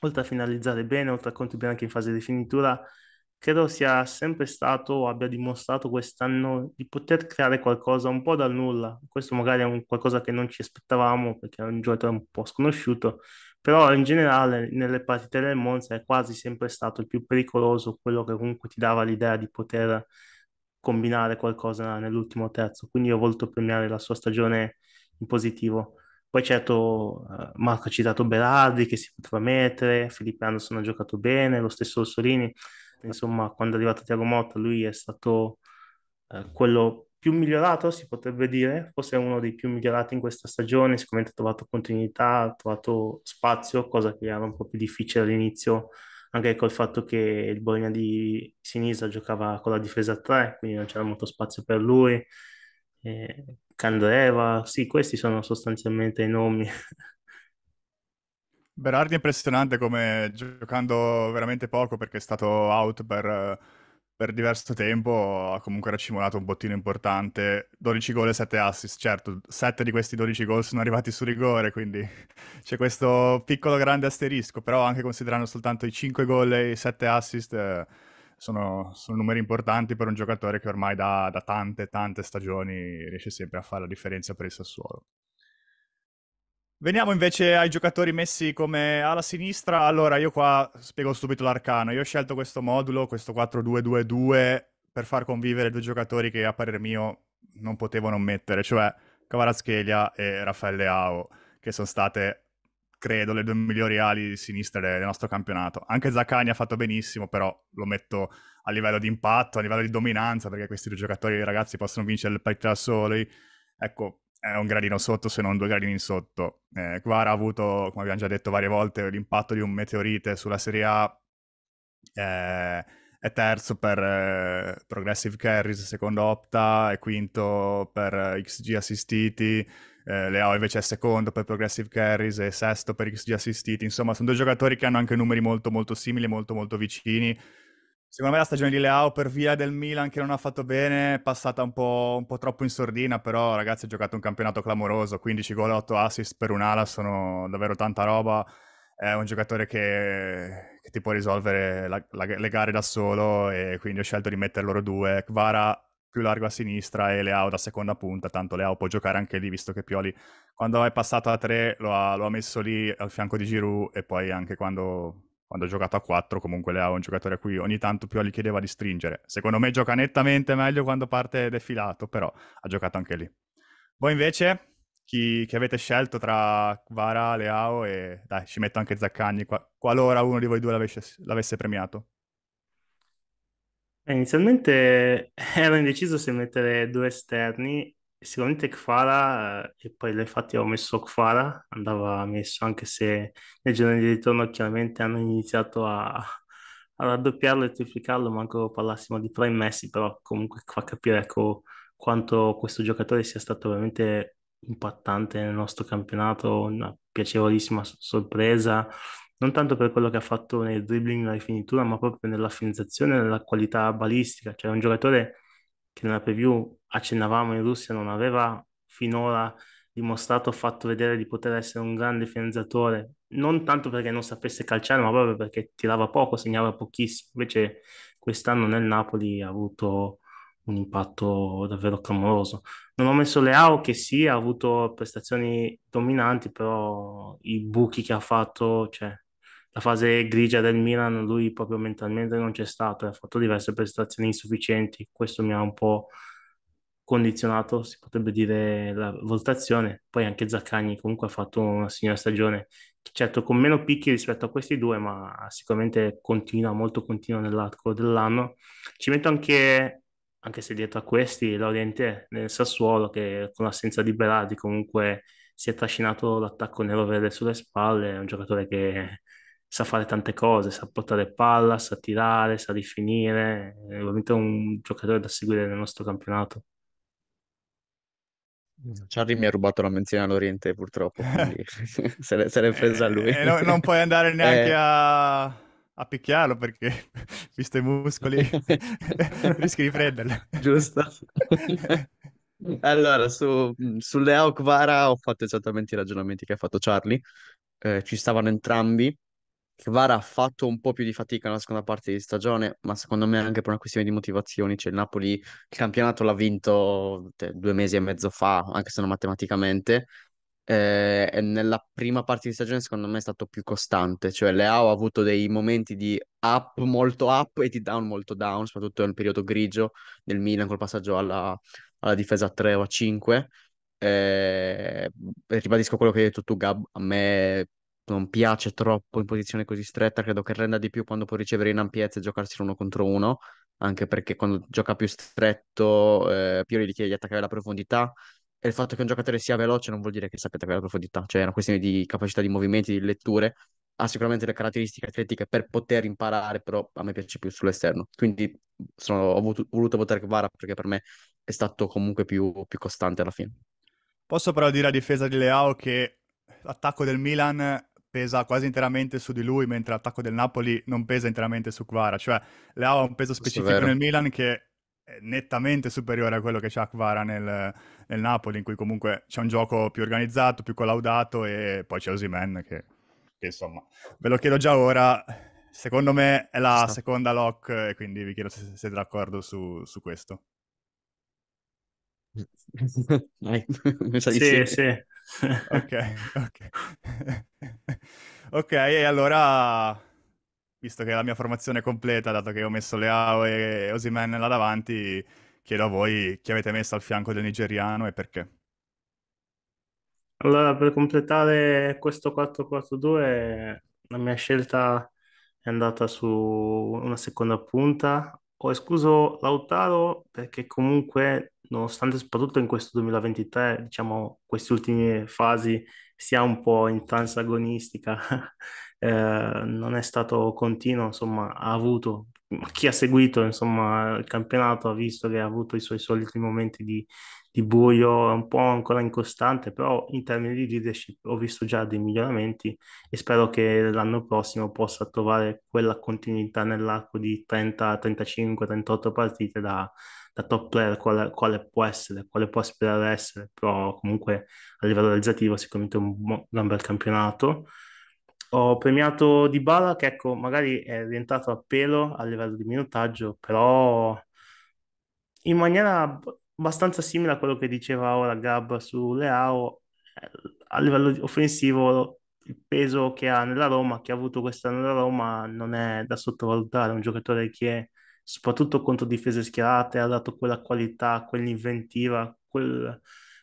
oltre a finalizzare bene, oltre a contribuire anche in fase di finitura, credo sia sempre stato o abbia dimostrato quest'anno di poter creare qualcosa un po' dal nulla. Questo magari è un qualcosa che non ci aspettavamo perché è un giocatore un po' sconosciuto, però in generale nelle partite del Monza è quasi sempre stato il più pericoloso, quello che comunque ti dava l'idea di poter combinare qualcosa nell'ultimo terzo, quindi ho voluto premiare la sua stagione in positivo. Poi certo eh, Marco ha citato Berardi che si poteva mettere, Filippo Anderson ha giocato bene, lo stesso Orsolini, insomma quando è arrivato Tiago Motta lui è stato eh, quello più migliorato, si potrebbe dire, forse è uno dei più migliorati in questa stagione, sicuramente ha trovato continuità, ha trovato spazio, cosa che era un po' più difficile all'inizio, anche col fatto che il Bologna di Sinisa giocava con la difesa 3, quindi non c'era molto spazio per lui. Eh, Candreva, sì, questi sono sostanzialmente i nomi. Berardi è impressionante come giocando veramente poco perché è stato out per per diverso tempo ha comunque racimolato un bottino importante, 12 gol e 7 assist, certo, 7 di questi 12 gol sono arrivati su rigore, quindi c'è questo piccolo grande asterisco, però anche considerando soltanto i 5 gol e i 7 assist eh, sono, sono, numeri importanti per un giocatore che ormai da, da tante tante stagioni riesce sempre a fare la differenza per il Sassuolo. Veniamo invece ai giocatori messi come alla sinistra. Allora, io qua spiego subito l'arcano. Io ho scelto questo modulo, questo 4-2-2-2, per far convivere due giocatori che a parere mio non potevano mettere, cioè Cavarazzelia e Raffaele Ao, che sono state, credo, le due migliori ali sinistre del nostro campionato. Anche Zaccani ha fatto benissimo, però lo metto a livello di impatto, a livello di dominanza, perché questi due giocatori, ragazzi, possono vincere il partita da soli. Ecco, è un gradino sotto se non due gradini sotto. Eh, Guara ha avuto, come abbiamo già detto varie volte, l'impatto di un meteorite sulla Serie A, eh, è terzo per eh, Progressive Carries, secondo Opta, è quinto per eh, XG assistiti, eh, Leao invece è secondo per Progressive Carries e sesto per XG assistiti. Insomma, sono due giocatori che hanno anche numeri molto molto simili, molto molto vicini Secondo me la stagione di Leao per via del Milan che non ha fatto bene è passata un po', un po troppo in sordina, però ragazzi ha giocato un campionato clamoroso, 15 gol e 8 assist per un'ala sono davvero tanta roba, è un giocatore che, che ti può risolvere la, la, le gare da solo e quindi ho scelto di mettere loro due, Kvara più largo a sinistra e Leao da seconda punta, tanto Leao può giocare anche lì visto che Pioli quando è passato a tre lo ha, lo ha messo lì al fianco di Giroud e poi anche quando quando ha giocato a 4 comunque Leao è un giocatore a cui ogni tanto più gli chiedeva di stringere. Secondo me gioca nettamente meglio quando parte defilato, però ha giocato anche lì. Voi invece, chi, chi avete scelto tra Vara, Leao e... Dai, ci metto anche Zaccagni, qua, qualora uno di voi due l'avesse, l'avesse premiato. Eh, inizialmente ero indeciso se mettere due esterni sicuramente Kfara, eh, e poi infatti ho messo Kfara, andava messo anche se nei giorni di ritorno chiaramente hanno iniziato a, a raddoppiarlo e triplicarlo, manco parlassimo di Prime Messi, però comunque fa capire ecco, quanto questo giocatore sia stato veramente impattante nel nostro campionato, una piacevolissima sorpresa, non tanto per quello che ha fatto nel dribbling, nella rifinitura, ma proprio nella finalizzazione, nella qualità balistica, cioè un giocatore che nella preview accennavamo in Russia non aveva finora dimostrato, fatto vedere di poter essere un grande finanziatore, non tanto perché non sapesse calciare, ma proprio perché tirava poco, segnava pochissimo. Invece quest'anno nel Napoli ha avuto un impatto davvero clamoroso. Non ho messo Leao che sì, ha avuto prestazioni dominanti, però i buchi che ha fatto, cioè la fase grigia del Milan, lui proprio mentalmente non c'è stato, ha fatto diverse prestazioni insufficienti, questo mi ha un po' condizionato, si potrebbe dire, la valutazione. Poi anche Zaccagni comunque ha fatto una signora stagione, certo con meno picchi rispetto a questi due, ma sicuramente continua, molto continua nell'arco dell'anno. Ci metto anche, anche se dietro a questi, l'Oriente nel Sassuolo che con l'assenza di Berardi comunque si è trascinato l'attacco nero-verde sulle spalle, è un giocatore che sa fare tante cose, sa portare palla, sa tirare, sa rifinire, è veramente un giocatore da seguire nel nostro campionato. Esatto. Charlie mi ha rubato la menzione all'Oriente purtroppo, quindi se, l'è, se l'è presa eh, lui. E, eh, no, non puoi andare neanche eh. a, a, picchiarlo perché, visto i muscoli, rischi di prenderla. Giusto. allora, su, sulle Aokvara ho fatto esattamente i ragionamenti che ha fatto Charlie. Eh, ci stavano entrambi, Kvara ha fatto un po' più di fatica nella seconda parte di stagione, ma secondo me anche per una questione di motivazioni. Cioè, il Napoli il campionato l'ha vinto due mesi e mezzo fa, anche se non matematicamente. Eh, e nella prima parte di stagione, secondo me, è stato più costante. Cioè, Leao ha avuto dei momenti di up molto up e di down molto down, soprattutto nel periodo grigio del Milan col passaggio alla, alla difesa a 3 o a 5. Eh, ribadisco quello che hai detto tu, Gab. A me non piace troppo in posizione così stretta, credo che renda di più quando può ricevere in ampiezza e giocarsi uno contro uno, anche perché quando gioca più stretto eh, Pioli richiede di attaccare la profondità e il fatto che un giocatore sia veloce non vuol dire che sappia attaccare la profondità, cioè è una questione di capacità di movimenti, di letture, ha sicuramente le caratteristiche atletiche per poter imparare, però a me piace più sull'esterno, quindi sono, ho voluto, voluto votare Kvara perché per me è stato comunque più, più costante alla fine. Posso però dire a difesa di Leao che l'attacco del Milan pesa quasi interamente su di lui, mentre l'attacco del Napoli non pesa interamente su Kvara. Cioè, Leao ha un peso specifico nel Milan che è nettamente superiore a quello che c'ha Kvara nel, nel, Napoli, in cui comunque c'è un gioco più organizzato, più collaudato, e poi c'è Osimen che, che, insomma, ve lo chiedo già ora, secondo me è la sì. seconda lock, e quindi vi chiedo se siete d'accordo su, su questo. sì, sì. sì. ok, ok. ok, e allora visto che la mia formazione è completa, dato che ho messo Leao e Osimen là davanti, chiedo a voi chi avete messo al fianco del nigeriano e perché. Allora, per completare questo 4-4-2, la mia scelta è andata su una seconda punta, ho escluso Lautaro perché comunque, nonostante soprattutto in questo 2023, diciamo queste ultime fasi sia un po' in transagonistica, eh, non è stato continuo, insomma ha avuto chi ha seguito insomma, il campionato ha visto che ha avuto i suoi soliti momenti di, di buio, un po' ancora incostante, però in termini di leadership ho visto già dei miglioramenti e spero che l'anno prossimo possa trovare quella continuità nell'arco di 30, 35, 38 partite da, da top player, quale, quale, può essere, quale può aspirare a essere, però comunque a livello realizzativo sicuramente un buon, un bel campionato ho premiato Dybala che ecco, magari è rientrato a pelo a livello di minutaggio, però in maniera abbastanza simile a quello che diceva ora Gab su Leao, eh, a livello offensivo il peso che ha nella Roma, che ha avuto questa nella Roma, non è da sottovalutare, un giocatore che soprattutto contro difese schierate ha dato quella qualità, quell'inventiva, quel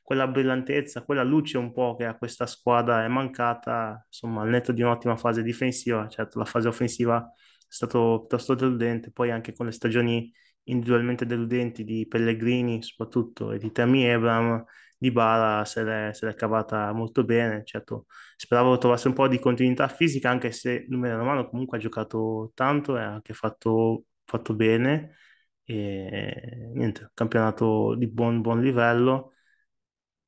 quella brillantezza, quella luce un po' che a questa squadra è mancata, insomma, al netto di un'ottima fase difensiva, certo la fase offensiva è stata piuttosto deludente, poi anche con le stagioni individualmente deludenti di Pellegrini soprattutto e di Tammy Abram, di Bara se l'è, se l'è cavata molto bene, certo speravo trovasse un po' di continuità fisica anche se numero romano comunque ha giocato tanto e ha anche fatto, fatto bene e niente, campionato di buon, buon livello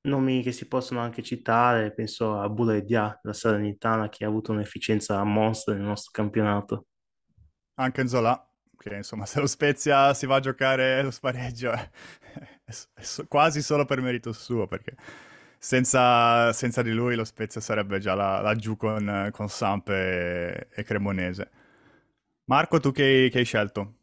nomi che si possono anche citare, penso a Buredia, la Salernitana, che ha avuto un'efficienza monstra nel nostro campionato. Anche Zola, che insomma se lo Spezia si va a giocare lo spareggio è, quasi solo per merito suo, perché senza, senza di lui lo Spezia sarebbe già la, laggiù con, con Samp e, e, Cremonese. Marco, tu che, che hai scelto?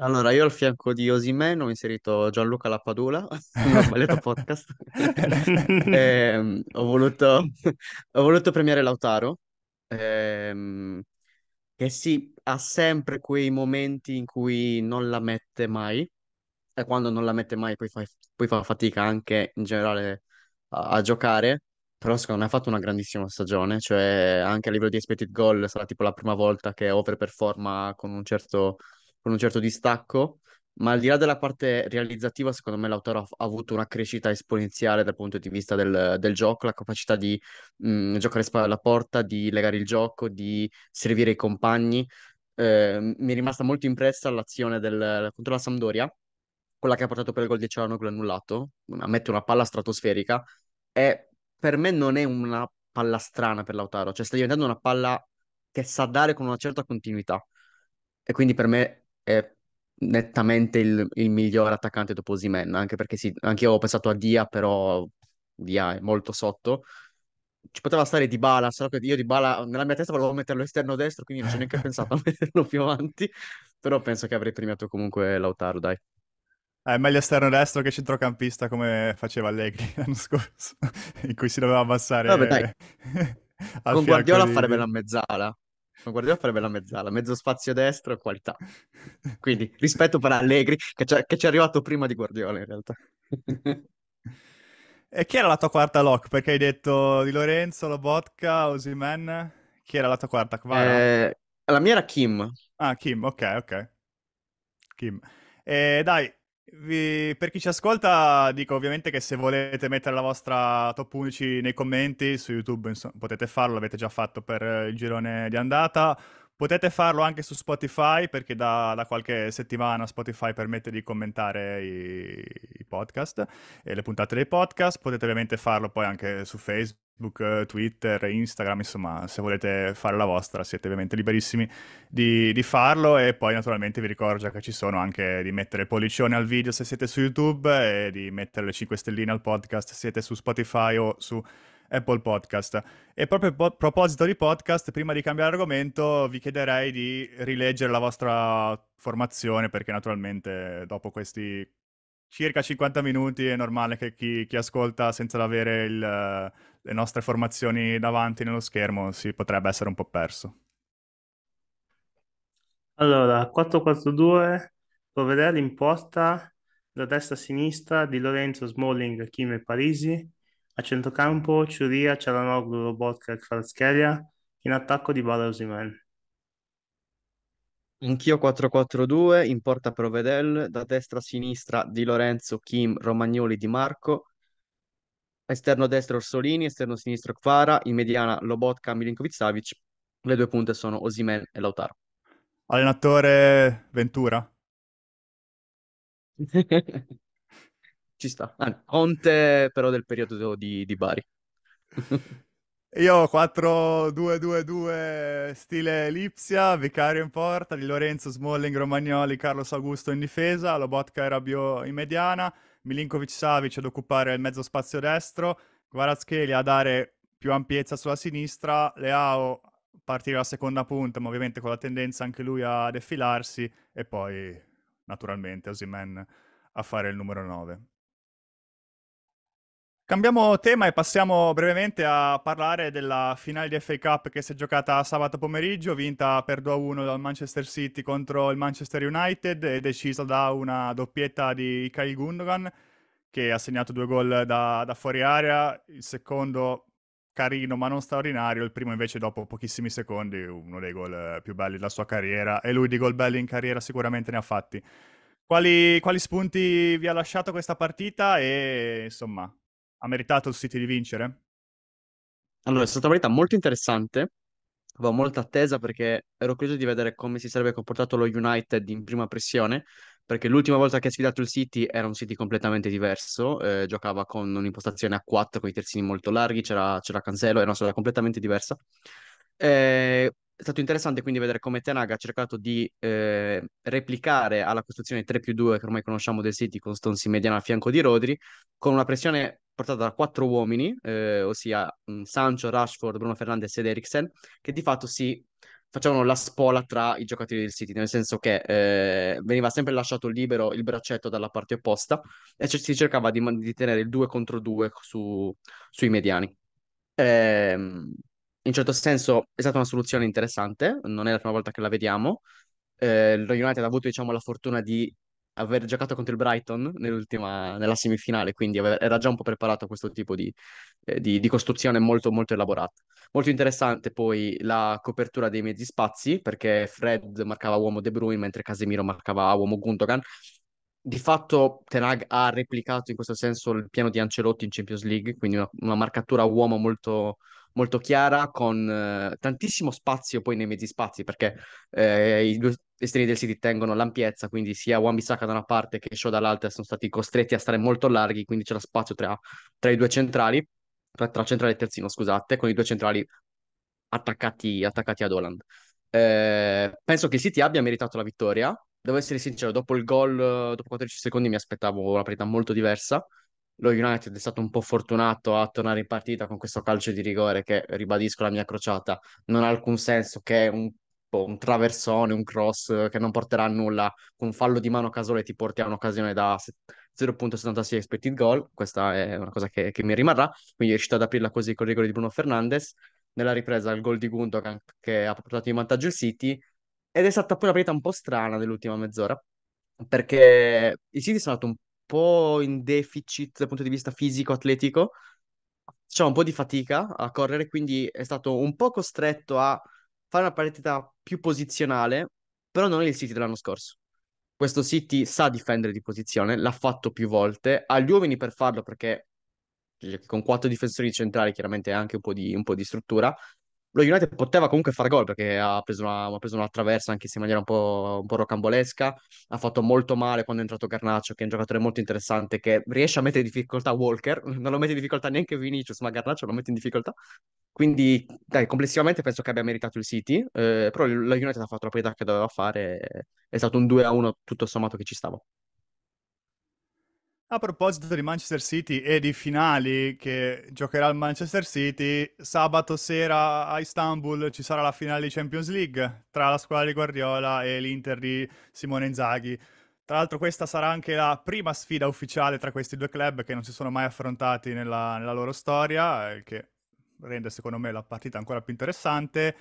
Allora, io al fianco di Osimhen ho inserito Gianluca Lappadula, non ho sbagliato podcast. Ehm, ho voluto, ho voluto premiare Lautaro, ehm, che sì, ha sempre quei momenti in cui non la mette mai, e quando non la mette mai poi fa, poi fa fatica anche in generale a, a giocare, però secondo me ha fatto una grandissima stagione, cioè anche a livello di expected goal sarà tipo la prima volta che overperforma con un certo con un certo distacco, ma al di là della parte realizzativa, secondo me Lautaro ha avuto una crescita esponenziale dal punto di vista del, del gioco, la capacità di mh, mm, giocare spalle alla porta, di legare il gioco, di servire i compagni. Eh, mi è rimasta molto impressa l'azione del, contro la Sampdoria, quella che ha portato per il gol di Cialanoglu annullato, ammette una palla stratosferica, e per me non è una palla strana per Lautaro, cioè sta diventando una palla che sa dare con una certa continuità. E quindi per me è nettamente il, il miglior attaccante dopo Osimhen, anche perché sì, anche io ho pensato a Dia, però Dia è molto sotto. Ci poteva stare Dybala, solo che io Dybala nella mia testa volevo metterlo esterno destro, quindi non ci ho neanche pensato a metterlo più avanti, però penso che avrei premiato comunque Lautaro, dai. Eh, è meglio esterno destro che centrocampista come faceva Allegri l'anno scorso, in cui si doveva abbassare. Vabbè, dai. Con Guardiola di... farebbe la mezzala ma Guardiola farebbe la mezzala, mezzo spazio destro, e qualità. Quindi rispetto per Allegri, che, c'è, che ci è arrivato prima di Guardiola in realtà. e chi era la tua quarta lock? Perché hai detto Di Lorenzo, Lobotka, Osimen? Chi era la tua quarta? Eh, la mia era Kim. Ah, Kim, ok, ok. Kim. E dai, vi, per chi ci ascolta, dico ovviamente che se volete mettere la vostra top 11 nei commenti su YouTube, insomma, potete farlo, l'avete già fatto per il girone di andata. Potete farlo anche su Spotify perché da, da qualche settimana Spotify permette di commentare i, i podcast e le puntate dei podcast. Potete ovviamente farlo poi anche su Facebook Facebook, Twitter, Instagram, insomma, se volete fare la vostra siete ovviamente liberissimi di, di farlo e poi naturalmente vi ricordo che ci sono anche di mettere il pollicione al video se siete su YouTube e di mettere le 5 stelline al podcast se siete su Spotify o su Apple Podcast. E proprio a proposito di podcast, prima di cambiare argomento, vi chiederei di rileggere la vostra formazione perché naturalmente dopo questi circa 50 minuti è normale che chi, chi ascolta senza avere il le nostre formazioni davanti nello schermo si potrebbe essere un po' perso. Allora, 4-4-2, provvedere l'imposta da destra a sinistra di Lorenzo, Smalling, Kim e Parisi, a centrocampo Ciuria, Cialanoglu, Robotka e Kvaratskhelia, in attacco di Bala Osimen. Anch'io 4-4-2, in porta Provedel, da destra a sinistra Di Lorenzo, Kim, Romagnoli, Di Marco, esterno destro Orsolini, esterno sinistro Kvara, in mediana Lobotka, Milinkovic-Savic, le due punte sono Osimen e Lautaro. Allenatore Ventura? Ci sta. Ah, Conte però del periodo di, di Bari. Io 4-2-2-2 stile Lipsia, Vicario in porta, Di Lorenzo, Smalling, Romagnoli, Carlos Augusto in difesa, Lobotka e Rabio in mediana, Milinkovic Savic ad occupare il mezzo spazio destro, Guarazcheli a dare più ampiezza sulla sinistra, Leao a partire dalla seconda punta, ma ovviamente con la tendenza anche lui a defilarsi e poi naturalmente Osimen a fare il numero 9. Cambiamo tema e passiamo brevemente a parlare della finale di FA Cup che si è giocata sabato pomeriggio, vinta per 2-1 dal Manchester City contro il Manchester United e decisa da una doppietta di Kai Gundogan che ha segnato due gol da, da fuori area, il secondo carino ma non straordinario, il primo invece dopo pochissimi secondi, uno dei gol eh, più belli della sua carriera e lui di gol belli in carriera sicuramente ne ha fatti. Quali, quali spunti vi ha lasciato questa partita e insomma ha meritato il City di vincere? Allora, è stata una partita molto interessante, avevo molta attesa perché ero curioso di vedere come si sarebbe comportato lo United in prima pressione, perché l'ultima volta che ha sfidato il City era un City completamente diverso, eh, giocava con un'impostazione a 4 con i terzini molto larghi, c'era, c'era Cancelo, era una storia completamente diversa. Eh, è stato interessante quindi vedere come Tenaga ha cercato di eh, replicare alla costruzione 3 più 2 che ormai conosciamo del City con Stones in mediana a fianco di Rodri, con una pressione portata da quattro uomini, eh, ossia mh, Sancho, Rashford, Bruno Fernandes ed Eriksen, che di fatto si facevano la spola tra i giocatori del City, nel senso che eh, veniva sempre lasciato libero il braccetto dalla parte opposta e c- si cercava di, di, tenere il 2 contro 2 su, sui mediani. Ehm in certo senso è stata una soluzione interessante, non è la prima volta che la vediamo. Eh, lo United ha avuto diciamo, la fortuna di aver giocato contro il Brighton nella semifinale, quindi ave- era già un po' preparato a questo tipo di, eh, di, di costruzione molto, molto, elaborata. Molto interessante poi la copertura dei mezzi spazi, perché Fred marcava uomo De Bruyne mentre Casemiro marcava uomo Gundogan. Di fatto Tenag ha replicato in questo senso il piano di Ancelotti in Champions League, quindi una, una marcatura uomo molto, molto chiara con eh, tantissimo spazio poi nei mezzi spazi perché eh, i due estremi del City tengono l'ampiezza, quindi sia Wan-Bissaka da una parte che Shaw dall'altra sono stati costretti a stare molto larghi, quindi c'era spazio tra, tra i due centrali, tra, tra, centrale e terzino, scusate, con i due centrali attaccati, attaccati ad Holland. Eh, penso che il City abbia meritato la vittoria. Devo essere sincero, dopo il gol, dopo 14 secondi mi aspettavo una partita molto diversa lo United è stato un po' fortunato a tornare in partita con questo calcio di rigore che, ribadisco la mia crociata, non ha alcun senso che un, boh, un traversone, un cross che non porterà a nulla, con un fallo di mano casuale ti porti a un'occasione da 0.76 expected goal, questa è una cosa che, che mi rimarrà, quindi è riuscito ad aprirla così con il rigore di Bruno Fernandes, nella ripresa il gol di Gundogan che ha portato in vantaggio il City, ed è stata poi una partita un po' strana dell'ultima mezz'ora, perché i City sono andato un po' in deficit dal punto di vista fisico-atletico, c'è un po' di fatica a correre, quindi è stato un po' costretto a fare una partita più posizionale, però non il City dell'anno scorso. Questo City sa difendere di posizione, l'ha fatto più volte, ha gli uomini per farlo perché con quattro difensori centrali chiaramente anche un po' di, un po di struttura, lo United poteva comunque fare gol perché ha preso una, ha preso una traversa anche in maniera un po', un po', rocambolesca. Ha fatto molto male quando è entrato Garnaccio, che è un giocatore molto interessante, che riesce a mettere in difficoltà Walker. Non lo mette in difficoltà neanche Vinicius, ma Garnaccio lo mette in difficoltà. Quindi, dai, complessivamente penso che abbia meritato il City. Eh, però la United ha fatto la proprietà che doveva fare. È stato un 2-1 tutto sommato che ci stava. A proposito di Manchester City e di finali che giocherà il Manchester City, sabato sera a Istanbul ci sarà la finale di Champions League tra la squadra di Guardiola e l'Inter di Simone Inzaghi. Tra l'altro questa sarà anche la prima sfida ufficiale tra questi due club che non si sono mai affrontati nella, nella loro storia, il che rende secondo me la partita ancora più interessante.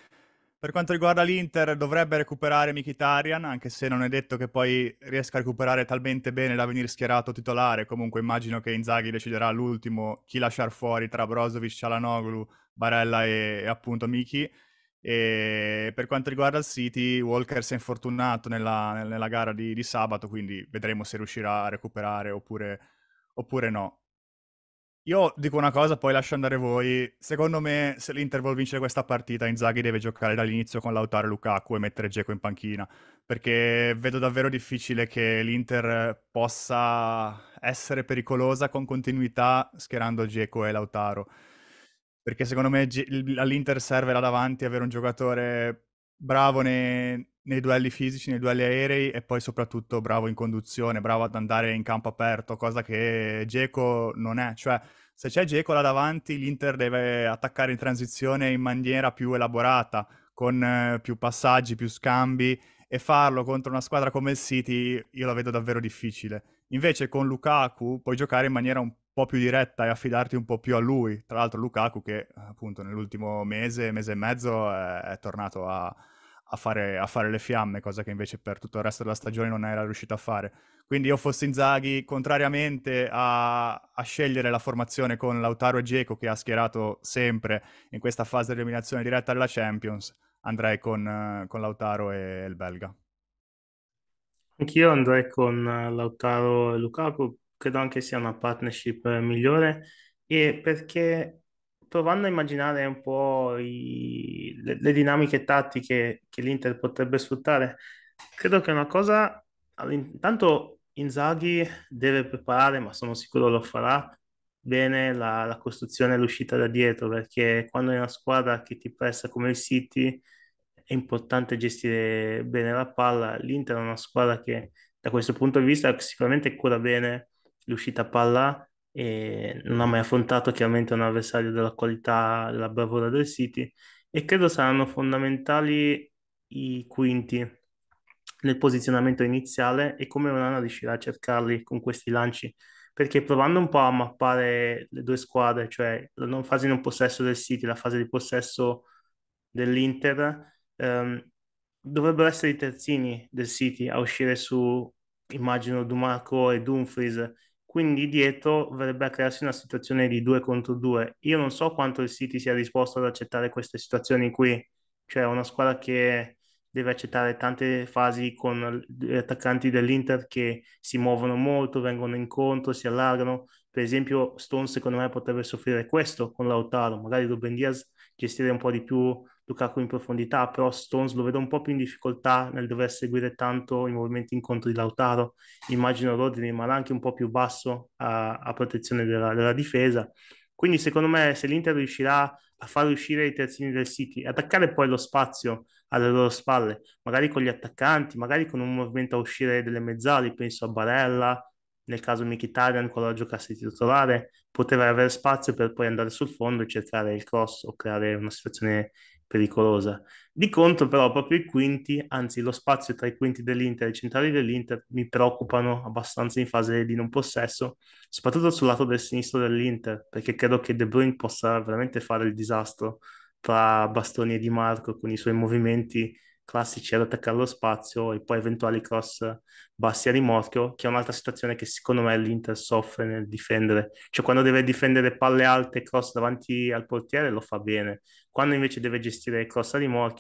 Per quanto riguarda l'Inter, dovrebbe recuperare Mkhitaryan, anche se non è detto che poi riesca a recuperare talmente bene da venire schierato titolare. Comunque immagino che Inzaghi deciderà l'ultimo chi lasciare fuori tra Brozovic, Cialanoglu, Barella e, e appunto Miki. E per quanto riguarda il City, Walker si è infortunato nella, nella gara di, di, sabato, quindi vedremo se riuscirà a recuperare oppure, oppure no. Io dico una cosa, poi lascio andare voi. Secondo me, se l'Inter vuole vincere questa partita, Inzaghi deve giocare dall'inizio con Lautaro e Lukaku e mettere Geco in panchina. Perché vedo davvero difficile che l'Inter possa essere pericolosa con continuità schierando Geco e Lautaro. Perché secondo me G- all'Inter serve là davanti avere un giocatore bravo nei, nei duelli fisici, nei duelli aerei e poi soprattutto bravo in conduzione, bravo ad andare in campo aperto, cosa che Geco non è. Cioè, se c'è Geco là davanti, l'Inter deve attaccare in transizione in maniera più elaborata, con eh, più passaggi, più scambi e farlo contro una squadra come il City io la vedo davvero difficile. Invece con Lukaku puoi giocare in maniera un po' più diretta e affidarti un po' più a lui. Tra l'altro Lukaku che appunto nell'ultimo mese, mese e mezzo è, è tornato a a fare, a fare, le fiamme, cosa che invece per tutto il resto della stagione non era riuscito a fare. Quindi io fossi Inzaghi, contrariamente a, a scegliere la formazione con Lautaro e Geco che ha schierato sempre in questa fase di eliminazione diretta della Champions, andrei con, con Lautaro e il belga. Anch'io andrei con eh, Lautaro e Lukaku, credo anche sia una partnership eh, migliore e perché provando a immaginare un po' i, le, le, dinamiche tattiche che l'Inter potrebbe sfruttare, credo che una cosa, intanto Inzaghi deve preparare, ma sono sicuro lo farà, bene la, la costruzione e l'uscita da dietro, perché quando è una squadra che ti presta come il City è importante gestire bene la palla, l'Inter è una squadra che da questo punto di vista sicuramente cura bene l'uscita palla e non ha mai affrontato chiaramente un avversario della qualità, della bravura del City e credo saranno fondamentali i quinti nel posizionamento iniziale e come Onana riuscirà a cercarli con questi lanci perché provando un po' a mappare le due squadre, cioè la non fase di non possesso del City, la fase di possesso dell'Inter, ehm, dovrebbero essere i terzini del City a uscire su, immagino, Dumarco e Dumfries quindi dietro verrebbe a crearsi una situazione di 2 contro 2. Io non so quanto il City sia disposto ad accettare queste situazioni qui, cioè una squadra che deve accettare tante fasi con gli attaccanti dell'Inter che si muovono molto, vengono incontro, si allargano. Per esempio Stone secondo me potrebbe soffrire questo con Lautaro, magari Ruben Diaz gestire un po' di più Lukaku in profondità, però Stones lo vedo un po' più in difficoltà nel dover seguire tanto i movimenti incontro di Lautaro, immagino Rodri ma anche un po' più basso a, a protezione della, della, difesa, quindi secondo me se l'Inter riuscirà a far uscire i terzini del City, attaccare poi lo spazio alle loro spalle, magari con gli attaccanti, magari con un movimento a uscire delle mezzali, penso a Barella, nel caso Mkhitaryan la giocasse titolare, poteva avere spazio per poi andare sul fondo e cercare il cross o creare una situazione pericolosa. Di contro però proprio i quinti, anzi lo spazio tra i quinti dell'Inter e i centrali dell'Inter mi preoccupano abbastanza in fase di non possesso, soprattutto sul lato del sinistro dell'Inter, perché credo che De Bruyne possa veramente fare il disastro tra Bastoni e Di Marco con i suoi movimenti classici ad attaccare lo spazio e poi eventuali cross bassi a rimorchio, che è un'altra situazione che secondo me l'Inter soffre nel difendere. Cioè quando deve difendere palle alte e cross davanti al portiere lo fa bene, quando invece deve gestire corsa di a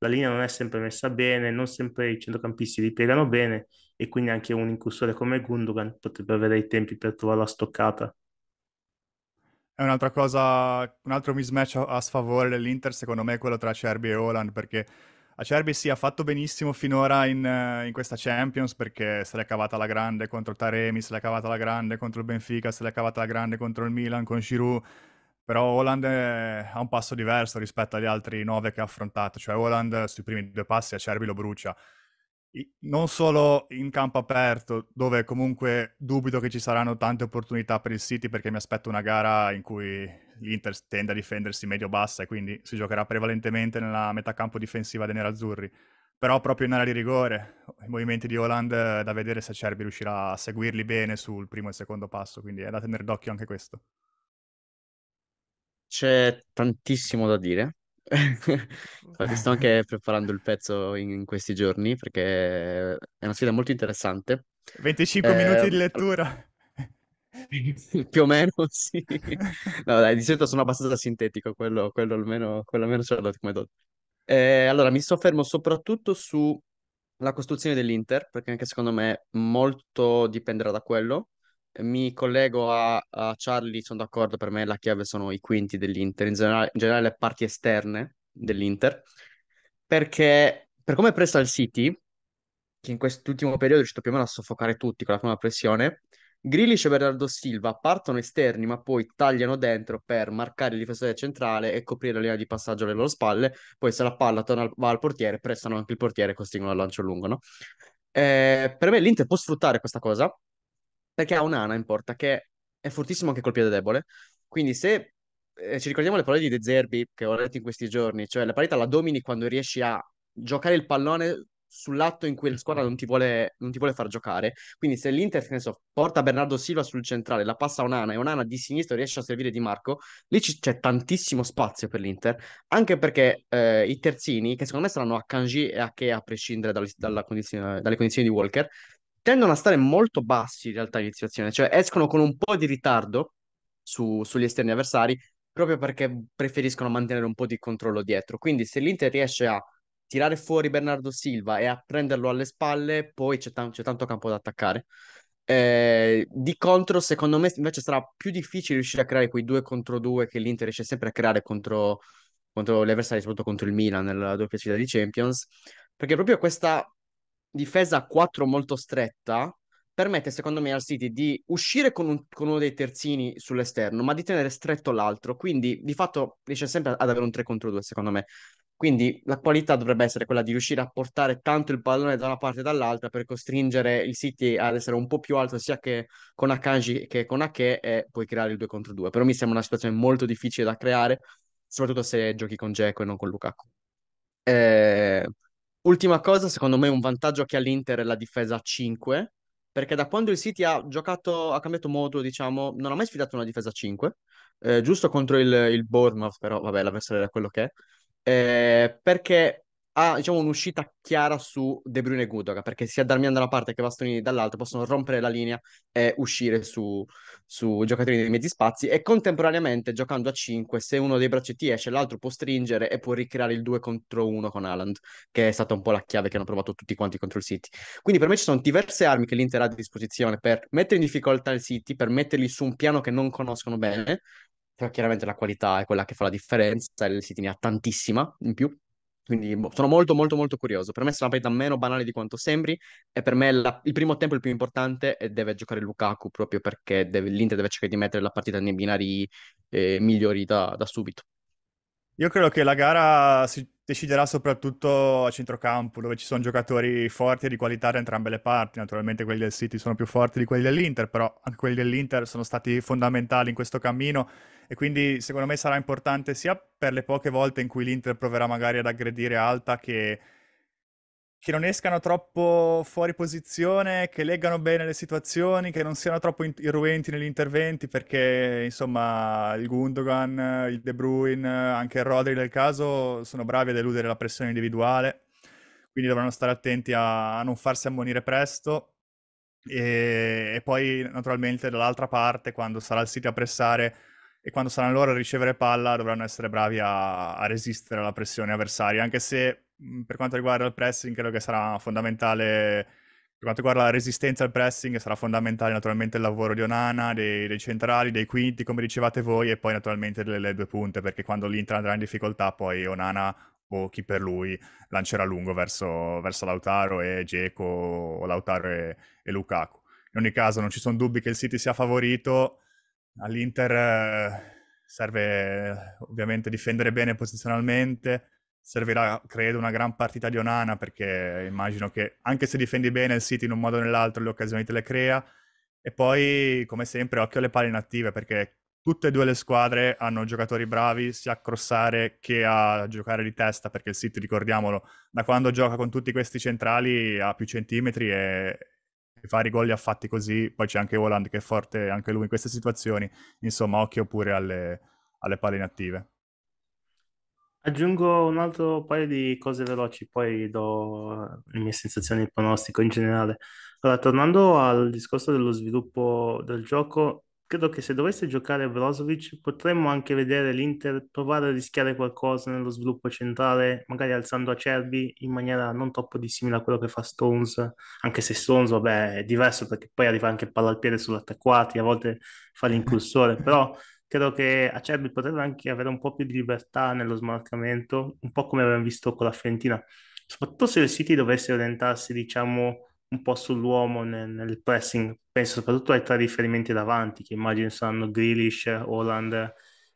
la linea non è sempre messa bene, non sempre i centrocampisti li piegano bene e quindi anche un incursore come Gundogan potrebbe avere i tempi per trovare la stoccata. È un'altra cosa, un altro mismatch a, sfavore dell'Inter, secondo me, è quello tra Cerbi e Holland, perché Acerbi si sì, ha fatto benissimo finora in, in, questa Champions perché se l'è cavata alla grande contro Taremi, se l'è cavata alla grande contro il Benfica, se l'è cavata alla grande contro il Milan con Giroud però Holland ha un passo diverso rispetto agli altri nove che ha affrontato, cioè Holland sui primi due passi a Cervi lo brucia, non solo in campo aperto, dove comunque dubito che ci saranno tante opportunità per il City perché mi aspetto una gara in cui l'Inter tende a difendersi medio-bassa e quindi si giocherà prevalentemente nella metà campo difensiva dei nerazzurri. Però proprio in area di rigore, i movimenti di Holland eh, da vedere se Cerbi riuscirà a seguirli bene sul primo e secondo passo, quindi è da tenere d'occhio anche questo. C'è tantissimo da dire. sto anche preparando il pezzo in, in questi giorni perché è una sfida molto interessante. 25 minuti di ehm, lettura. più o meno sì. No, dai, di solito sono abbastanza sintetico, quello, quello almeno, quello almeno ce l'ho come dote. Eh, allora, mi soffermo soprattutto sulla costruzione dell'Inter, perché anche secondo me molto dipenderà da quello. Mi collego a, a Charlie, sono d'accordo, per me la chiave sono i quinti dell'Inter, in generale, in generale le parti esterne dell'Inter, perché per come è presa il City, che in quest'ultimo periodo è riuscito più o meno a soffocare tutti con la prima pressione, Grealish e Bernardo Silva partono esterni ma poi tagliano dentro per marcare il difensore centrale e coprire la linea di passaggio alle loro spalle, poi se la palla torna al, va al portiere, prestano anche il portiere e costringono al lancio lungo, no? Eh, per me l'Inter può sfruttare questa cosa perché ha un'ana in porta che è fortissimo anche col piede debole. Quindi se eh, ci ricordiamo le parole di De Zerbi che ho letto in questi giorni, cioè la parità la domini quando riesci a giocare il pallone sull'atto in cui la squadra non ti vuole, non ti vuole far giocare. Quindi se l'Inter che so, porta Bernardo Silva sul centrale, la passa a un'ana e un'ana di sinistra riesce a servire Di Marco, lì c- c'è tantissimo spazio per l'Inter, anche perché eh, i terzini, che secondo me saranno a Kanji e a Che a prescindere dalle, condizione, dalle condizioni di Walker, tendono a stare molto bassi in realtà in azione, cioè escono con un po' di ritardo su, sugli esterni avversari proprio perché preferiscono mantenere un po' di controllo dietro. Quindi se l'Inter riesce a tirare fuori Bernardo Silva e a prenderlo alle spalle, poi c'è, t- c'è tanto campo da attaccare. Eh, di contro, secondo me, invece sarà più difficile riuscire a creare quei due contro due che l'Inter riesce sempre a creare contro, contro gli avversari, soprattutto contro il Milan nella doppia sfida di Champions, perché proprio questa difesa a 4 molto stretta permette secondo me al City di uscire con, un, con, uno dei terzini sull'esterno, ma di tenere stretto l'altro, quindi di fatto riesce sempre ad avere un 3 contro 2 secondo me. Quindi la qualità dovrebbe essere quella di riuscire a portare tanto il pallone da una parte e dall'altra per costringere il City ad essere un po' più alto sia che con Akanji che con Ake e poi creare il 2 contro 2. Però mi sembra una situazione molto difficile da creare, soprattutto se giochi con Dzeko e non con Lukaku. Eh, Ultima cosa, secondo me un vantaggio che ha l'Inter è la difesa a 5, perché da quando il City ha giocato, ha cambiato modulo, diciamo, non ha mai sfidato una difesa a 5, eh, giusto contro il, il Bournemouth, però vabbè, l'avversario era quello che è, eh, perché ha diciamo, un'uscita chiara su De Bruyne e Gudoga, perché sia Darmian da una parte che Bastoni dall'altra possono rompere la linea e uscire su, su giocatori dei mezzi spazi e contemporaneamente giocando a 5 se uno dei braccetti esce l'altro può stringere e può ricreare il 2 contro 1 con Haaland, che è stata un po' la chiave che hanno provato tutti quanti contro il City. Quindi per me ci sono diverse armi che l'Inter ha a disposizione per mettere in difficoltà il City, per metterli su un piano che non conoscono bene, però chiaramente la qualità è quella che fa la differenza e il City ne ha tantissima in più quindi boh, sono molto molto molto curioso. Per me una partita meno banale di quanto sembri e per me la- il primo tempo è il più importante e deve giocare Lukaku proprio perché l'Inter deve cercare di mettere la partita nei binari eh, migliori da, da subito. Io credo che la gara si deciderà soprattutto a centrocampo, dove ci sono giocatori forti e di qualità da entrambe le parti. Naturalmente quelli del City sono più forti di quelli dell'Inter, però anche quelli dell'Inter sono stati fondamentali in questo cammino e quindi secondo me sarà importante sia per le poche volte in cui l'Inter proverà magari ad aggredire alta che che non escano troppo fuori posizione, che leggano bene le situazioni, che non siano troppo in- irruenti negli interventi, perché insomma il Gundogan, il De Bruyne, anche il Rodri del caso sono bravi a deludere la pressione individuale, quindi dovranno stare attenti a, a non farsi ammonire presto. E, e poi naturalmente dall'altra parte, quando sarà il City a pressare e quando saranno loro a ricevere palla dovranno essere bravi a, a resistere alla pressione avversaria, anche se per quanto riguarda il pressing credo che sarà fondamentale per quanto riguarda la resistenza al pressing sarà fondamentale naturalmente il lavoro di Onana, dei, dei centrali, dei quinti come dicevate voi e poi naturalmente delle due punte perché quando l'Inter andrà in difficoltà poi Onana o chi per lui lancerà lungo verso, verso Lautaro e Geco o Lautaro e, e Lukaku. In ogni caso non ci sono dubbi che il City sia favorito all'Inter eh, serve eh, ovviamente difendere bene posizionalmente, servirà credo una gran partita di Onana perché immagino che anche se difendi bene il City in un modo o nell'altro le occasioni te le crea e poi come sempre occhio alle palle inattive perché tutte e due le squadre hanno giocatori bravi sia a crossare che a giocare di testa perché il City ricordiamolo da quando gioca con tutti questi centrali ha più centimetri e, fare i gol li ha fatti così, poi c'è anche Holland che è forte anche lui in queste situazioni, insomma occhio pure alle, alle palle inattive. Aggiungo un altro paio di cose veloci, poi do le mie sensazioni di pronostico in generale. Allora, tornando al discorso dello sviluppo del gioco, credo che se dovesse giocare Brozovic potremmo anche vedere l'Inter provare a rischiare qualcosa nello sviluppo centrale, magari alzando Acerbi in maniera non troppo dissimile a quello che fa Stones, anche se Stones vabbè, è diverso perché poi arriva anche palla al piede sull'attacquati, a volte fa l'incursore, però credo che Acerbi potrebbe anche avere un po' più di libertà nello smarcamento, un po' come abbiamo visto con la Fentina. soprattutto se il City dovesse orientarsi diciamo un po' sull'uomo nel, nel pressing, penso soprattutto ai tre riferimenti davanti, che immagino saranno Grealish, Holland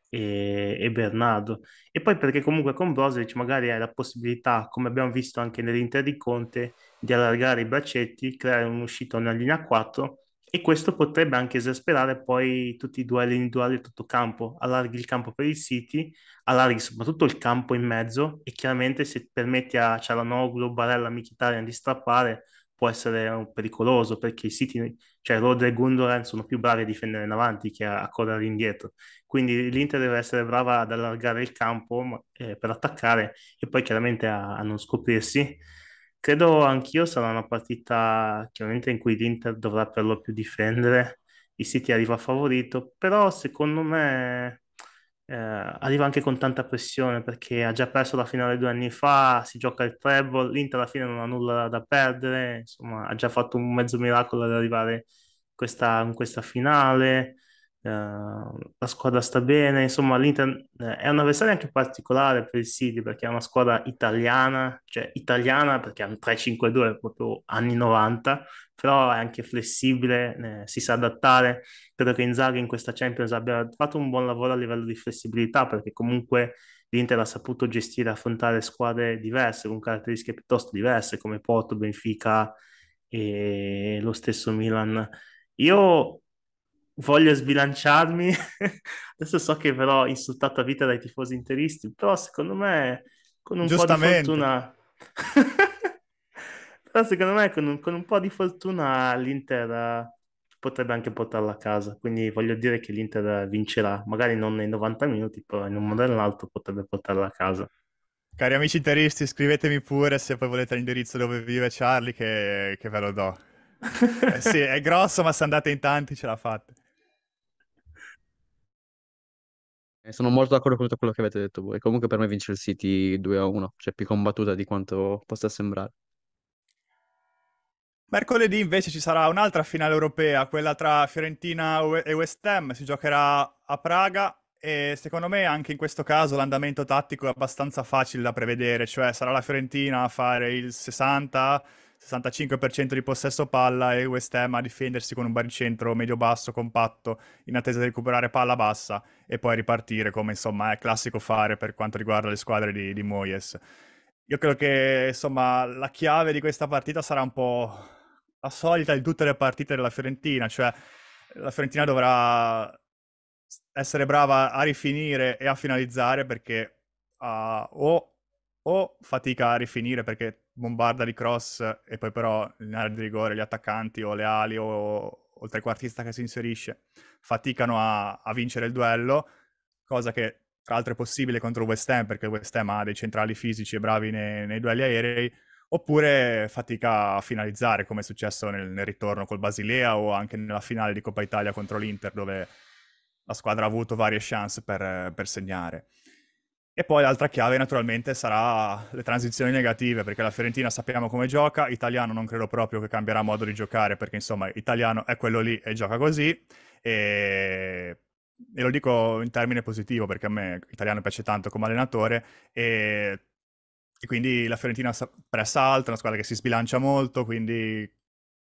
e, e Bernardo. E poi perché comunque con Brozovic magari hai la possibilità, come abbiamo visto anche nell'Inter di Conte, di allargare i braccetti, creare un'uscita nella linea 4 e questo potrebbe anche esasperare poi tutti i duelli individuali di tutto campo. Allarghi il campo per il City, allarghi soprattutto il campo in mezzo e chiaramente se permetti a Cialanoglu, Barella, Mkhitaryan di strappare può essere pericoloso perché i siti, cioè Rod e Gundogan sono più bravi a difendere in avanti che a, a correre indietro. Quindi l'Inter deve essere brava ad allargare il campo eh, per attaccare e poi chiaramente a, a non scoprirsi. Credo anch'io sarà una partita chiaramente in cui l'Inter dovrà per lo più difendere. Il City arriva favorito, però secondo me eh, arriva anche con tanta pressione perché ha già perso la finale due anni fa, si gioca il treble, l'Inter alla fine non ha nulla da perdere, insomma ha già fatto un mezzo miracolo ad arrivare questa, in questa finale, Ehm, la squadra sta bene, insomma, l'Inter eh, è un avversario anche particolare per il City perché è una squadra italiana, cioè italiana perché è un 3-5-2 proprio anni 90, però è anche flessibile, eh, si sa adattare. Credo che Inzaghi in questa Champions abbia fatto un buon lavoro a livello di flessibilità perché comunque l'Inter ha saputo gestire e affrontare squadre diverse con caratteristiche piuttosto diverse come Porto, Benfica e lo stesso Milan. Io voglio sbilanciarmi. Adesso so che verrò insultato a vita dai tifosi interisti, però secondo me con un po' di fortuna... però secondo me con un, con un po' di fortuna l'Inter eh, potrebbe anche portarla a casa, quindi voglio dire che l'Inter vincerà, magari non nei 90 minuti, però in un modo o nell'altro potrebbe portarla a casa. Cari amici interisti, scrivetemi pure se poi volete l'indirizzo dove vive Charlie che, che ve lo do. eh sì, è grosso, ma se andate in tanti ce la fate. Sono molto d'accordo con tutto quello che avete detto voi. Comunque per me vince il City 2-1, cioè più combattuta di quanto possa sembrare. Mercoledì invece ci sarà un'altra finale europea, quella tra Fiorentina e West Ham, si giocherà a Praga e secondo me anche in questo caso l'andamento tattico è abbastanza facile da prevedere, cioè sarà la Fiorentina a fare il 60 65% di possesso palla e West Ham a difendersi con un baricentro medio-basso compatto in attesa di recuperare palla bassa e poi ripartire come insomma è classico fare per quanto riguarda le squadre di, di Moyes. Io credo che insomma la chiave di questa partita sarà un po' la solita di tutte le partite della Fiorentina, cioè la Fiorentina dovrà essere brava a rifinire e a finalizzare perché uh, o, o fatica a rifinire perché bombarda di cross e poi però in area di rigore gli attaccanti o le ali o, o il trequartista che si inserisce faticano a, a vincere il duello, cosa che tra l'altro è possibile contro West Ham perché West Ham ha dei centrali fisici e bravi nei, nei duelli aerei, oppure fatica a finalizzare come è successo nel, nel, ritorno col Basilea o anche nella finale di Coppa Italia contro l'Inter dove la squadra ha avuto varie chance per, per segnare. E poi l'altra chiave naturalmente sarà le transizioni negative, perché la Fiorentina sappiamo come gioca, italiano non credo proprio che cambierà modo di giocare, perché insomma italiano è quello lì e gioca così, e, e lo dico in termine positivo perché a me italiano piace tanto come allenatore, e, e quindi la Fiorentina pressa è una squadra che si sbilancia molto, quindi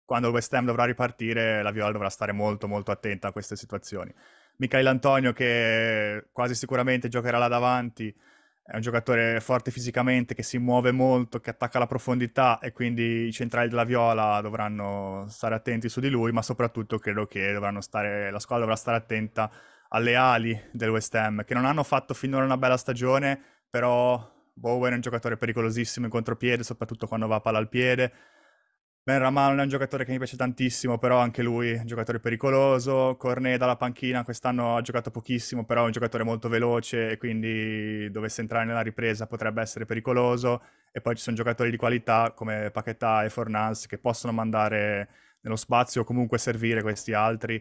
quando West Ham dovrà ripartire la Viola dovrà stare molto molto attenta a queste situazioni. Michael Antonio che quasi sicuramente giocherà là davanti, è un giocatore forte fisicamente, che si muove molto, che attacca la profondità e quindi i centrali della Viola dovranno stare attenti su di lui, ma soprattutto credo che stare, la squadra dovrà stare attenta alle ali del West Ham, che non hanno fatto finora una bella stagione, però Bowen è un giocatore pericolosissimo in contropiede, soprattutto quando va a palla al piede. Ben Ramal è un giocatore che mi piace tantissimo, però anche lui è un giocatore pericoloso. Cornet dalla panchina quest'anno ha giocato pochissimo, però è un giocatore molto veloce, e quindi dovesse entrare nella ripresa potrebbe essere pericoloso. E poi ci sono giocatori di qualità come Paquetà e Fornals che possono mandare nello spazio o comunque servire questi altri.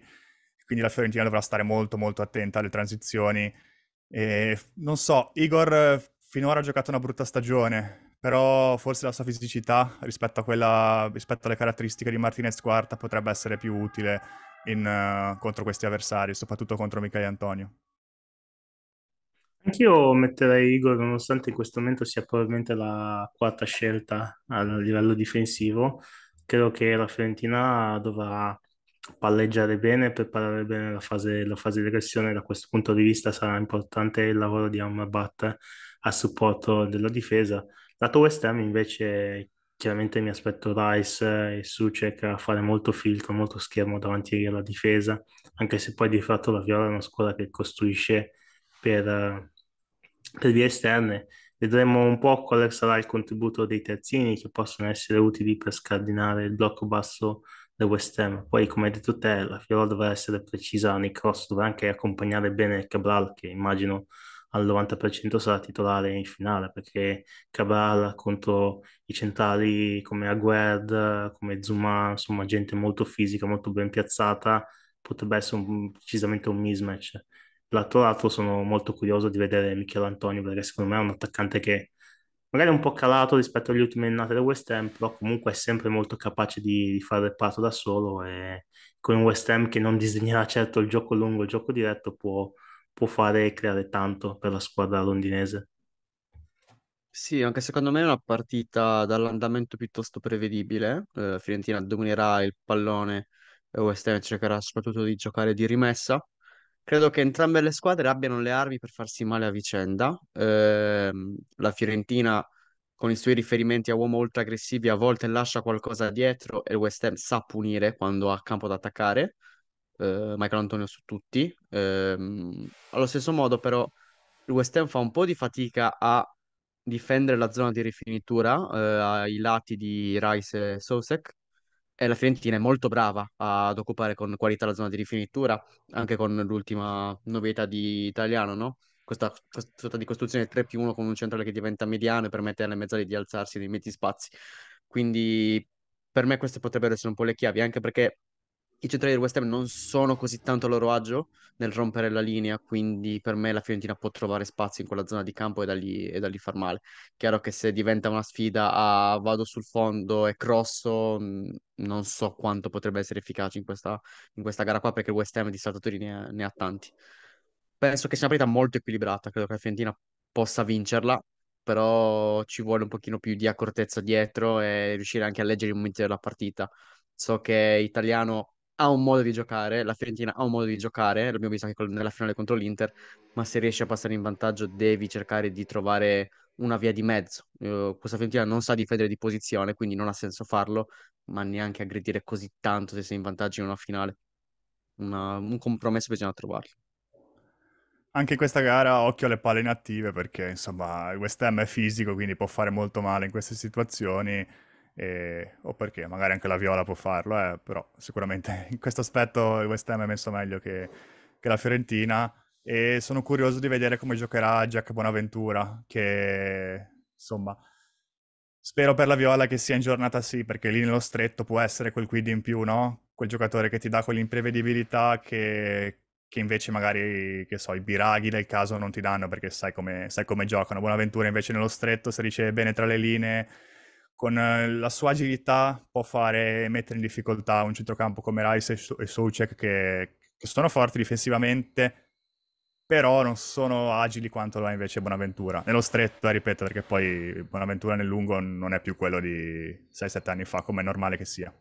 Quindi la Fiorentina dovrà stare molto molto attenta alle transizioni. E, non so, Igor finora ha giocato una brutta stagione, però forse la sua fisicità rispetto, quella, rispetto alle caratteristiche di Martinez Quarta potrebbe essere più utile in, uh, contro questi avversari, soprattutto contro Michele Antonio. Anch'io metterei Igor, nonostante in questo momento sia probabilmente la quarta scelta a livello difensivo, credo che la Fiorentina dovrà palleggiare bene, preparare bene la fase, la fase di aggressione. Da questo punto di vista sarà importante il lavoro di Amabat a supporto della difesa. Lato West Ham invece chiaramente mi aspetto Rice e Sucek a fare molto filtro, molto schermo davanti alla difesa, anche se poi di fatto la Viola è una squadra che costruisce per, eh, per vie esterne. Vedremo un po' quale sarà il contributo dei terzini che possono essere utili per scardinare il blocco basso del West Ham. Poi, come hai detto te, la Fiora dovrà essere precisa nei cross, dovrà anche accompagnare bene Cabral, che immagino al 90% sarà titolare in finale perché Cabral contro i centrali come Aguerd, come Zuma, insomma gente molto fisica, molto ben piazzata, potrebbe essere un, precisamente un mismatch. L'altro lato sono molto curioso di vedere Michel Antonio perché secondo me è un attaccante che magari è un po' calato rispetto agli ultimi annate del West Ham, però comunque è sempre molto capace di, di fare il parto da solo e con un West Ham che non disegnerà certo il gioco lungo, il gioco diretto può può fare e creare tanto per la squadra londinese. Sì, anche secondo me è una partita dall'andamento piuttosto prevedibile. Eh, Fiorentina dominerà il pallone e West Ham cercherà soprattutto di giocare di rimessa. Credo che entrambe le squadre abbiano le armi per farsi male a vicenda. Eh, la Fiorentina con i suoi riferimenti a uomo oltre aggressivi a volte lascia qualcosa dietro e il West Ham sa punire quando ha campo da attaccare eh, Michael Antonio su tutti. Ehm, allo stesso modo, però, il West Ham fa un po' di fatica a difendere la zona di rifinitura eh, ai lati di Rice e Sosek. E la Fiorentina è molto brava ad occupare con qualità la zona di rifinitura, anche con l'ultima novità di Italiano, no? Questa, questa sorta di costruzione 3 più 1 con un centrale che diventa mediano e permette alle mezzali di alzarsi nei mezzi spazi. Quindi per me queste potrebbero essere un po' le chiavi, anche perché i centrali del West Ham non sono così tanto a loro agio nel rompere la linea, quindi per me la Fiorentina può trovare spazio in quella zona di campo e da lì, e da lì far male. Chiaro che se diventa una sfida a vado sul fondo e crosso, mm, non so quanto potrebbe essere efficace in questa, in questa gara qua, perché il West Ham di saltatori ne ha, ne ha tanti. Penso che sia una partita molto equilibrata, credo che la Fiorentina possa vincerla, però ci vuole un pochino più di accortezza dietro e riuscire anche a leggere i momenti della partita. So che italiano ha un modo di giocare, la Fiorentina ha un modo di giocare, l'abbiamo visto anche nella finale contro l'Inter, ma se riesci a passare in vantaggio devi cercare di trovare una via di mezzo. Uh, questa Fiorentina non sa difendere di posizione, quindi non ha senso farlo, ma neanche aggredire così tanto se sei in vantaggio in una finale. Una, un compromesso bisogna trovarlo. Anche in questa gara occhio alle palle inattive perché insomma il West Ham è fisico quindi può fare molto male in queste situazioni e, eh, o perché magari anche la Viola può farlo, eh, però sicuramente in questo aspetto il West Ham è messo meglio che, che la Fiorentina e sono curioso di vedere come giocherà Jack Bonaventura, che insomma... Spero per la Viola che sia in giornata sì, perché lì nello stretto può essere quel quid in più, no? Quel giocatore che ti dà quell'imprevedibilità che, che invece magari, che so, i biraghi del caso non ti danno perché sai come, sai come giocano. Buonaventura invece nello stretto, se riceve bene tra le linee, con eh, la sua agilità può fare, mettere in difficoltà un centrocampo come Rice e, Soucek che, che, sono forti difensivamente, però non sono agili quanto lo è invece Bonaventura. Nello stretto, eh, ripeto, perché poi Bonaventura nel lungo non è più quello di 6-7 anni fa, come è normale che sia.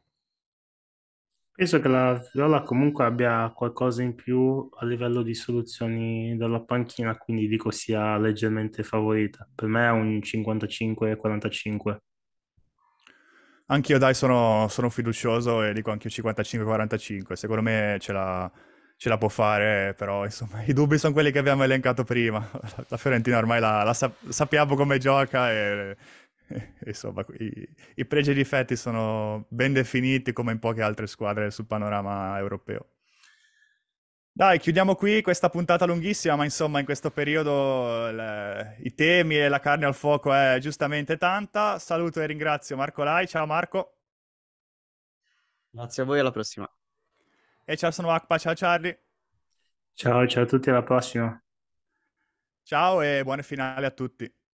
Penso che la Viola comunque abbia qualcosa in più a livello di soluzioni dalla panchina, quindi dico sia leggermente favorita. Per me è un 55-45. Anch'io dai sono, sono fiducioso e dico anche io 55-45, secondo me ce la, ce la, può fare, però insomma i dubbi sono quelli che abbiamo elencato prima, la Fiorentina ormai la, la sa- sappiamo come gioca e, e insomma i, i pregi e i difetti sono ben definiti come in poche altre squadre sul panorama europeo. Dai, chiudiamo qui questa puntata lunghissima, ma insomma in questo periodo le, i temi e la carne al fuoco è giustamente tanta. Saluto e ringrazio Marco Lai, ciao Marco. Grazie a voi, alla prossima. E ciao, sono Akpa, ciao Charlie. Ciao, ciao a tutti, alla prossima. Ciao e buone finali a tutti.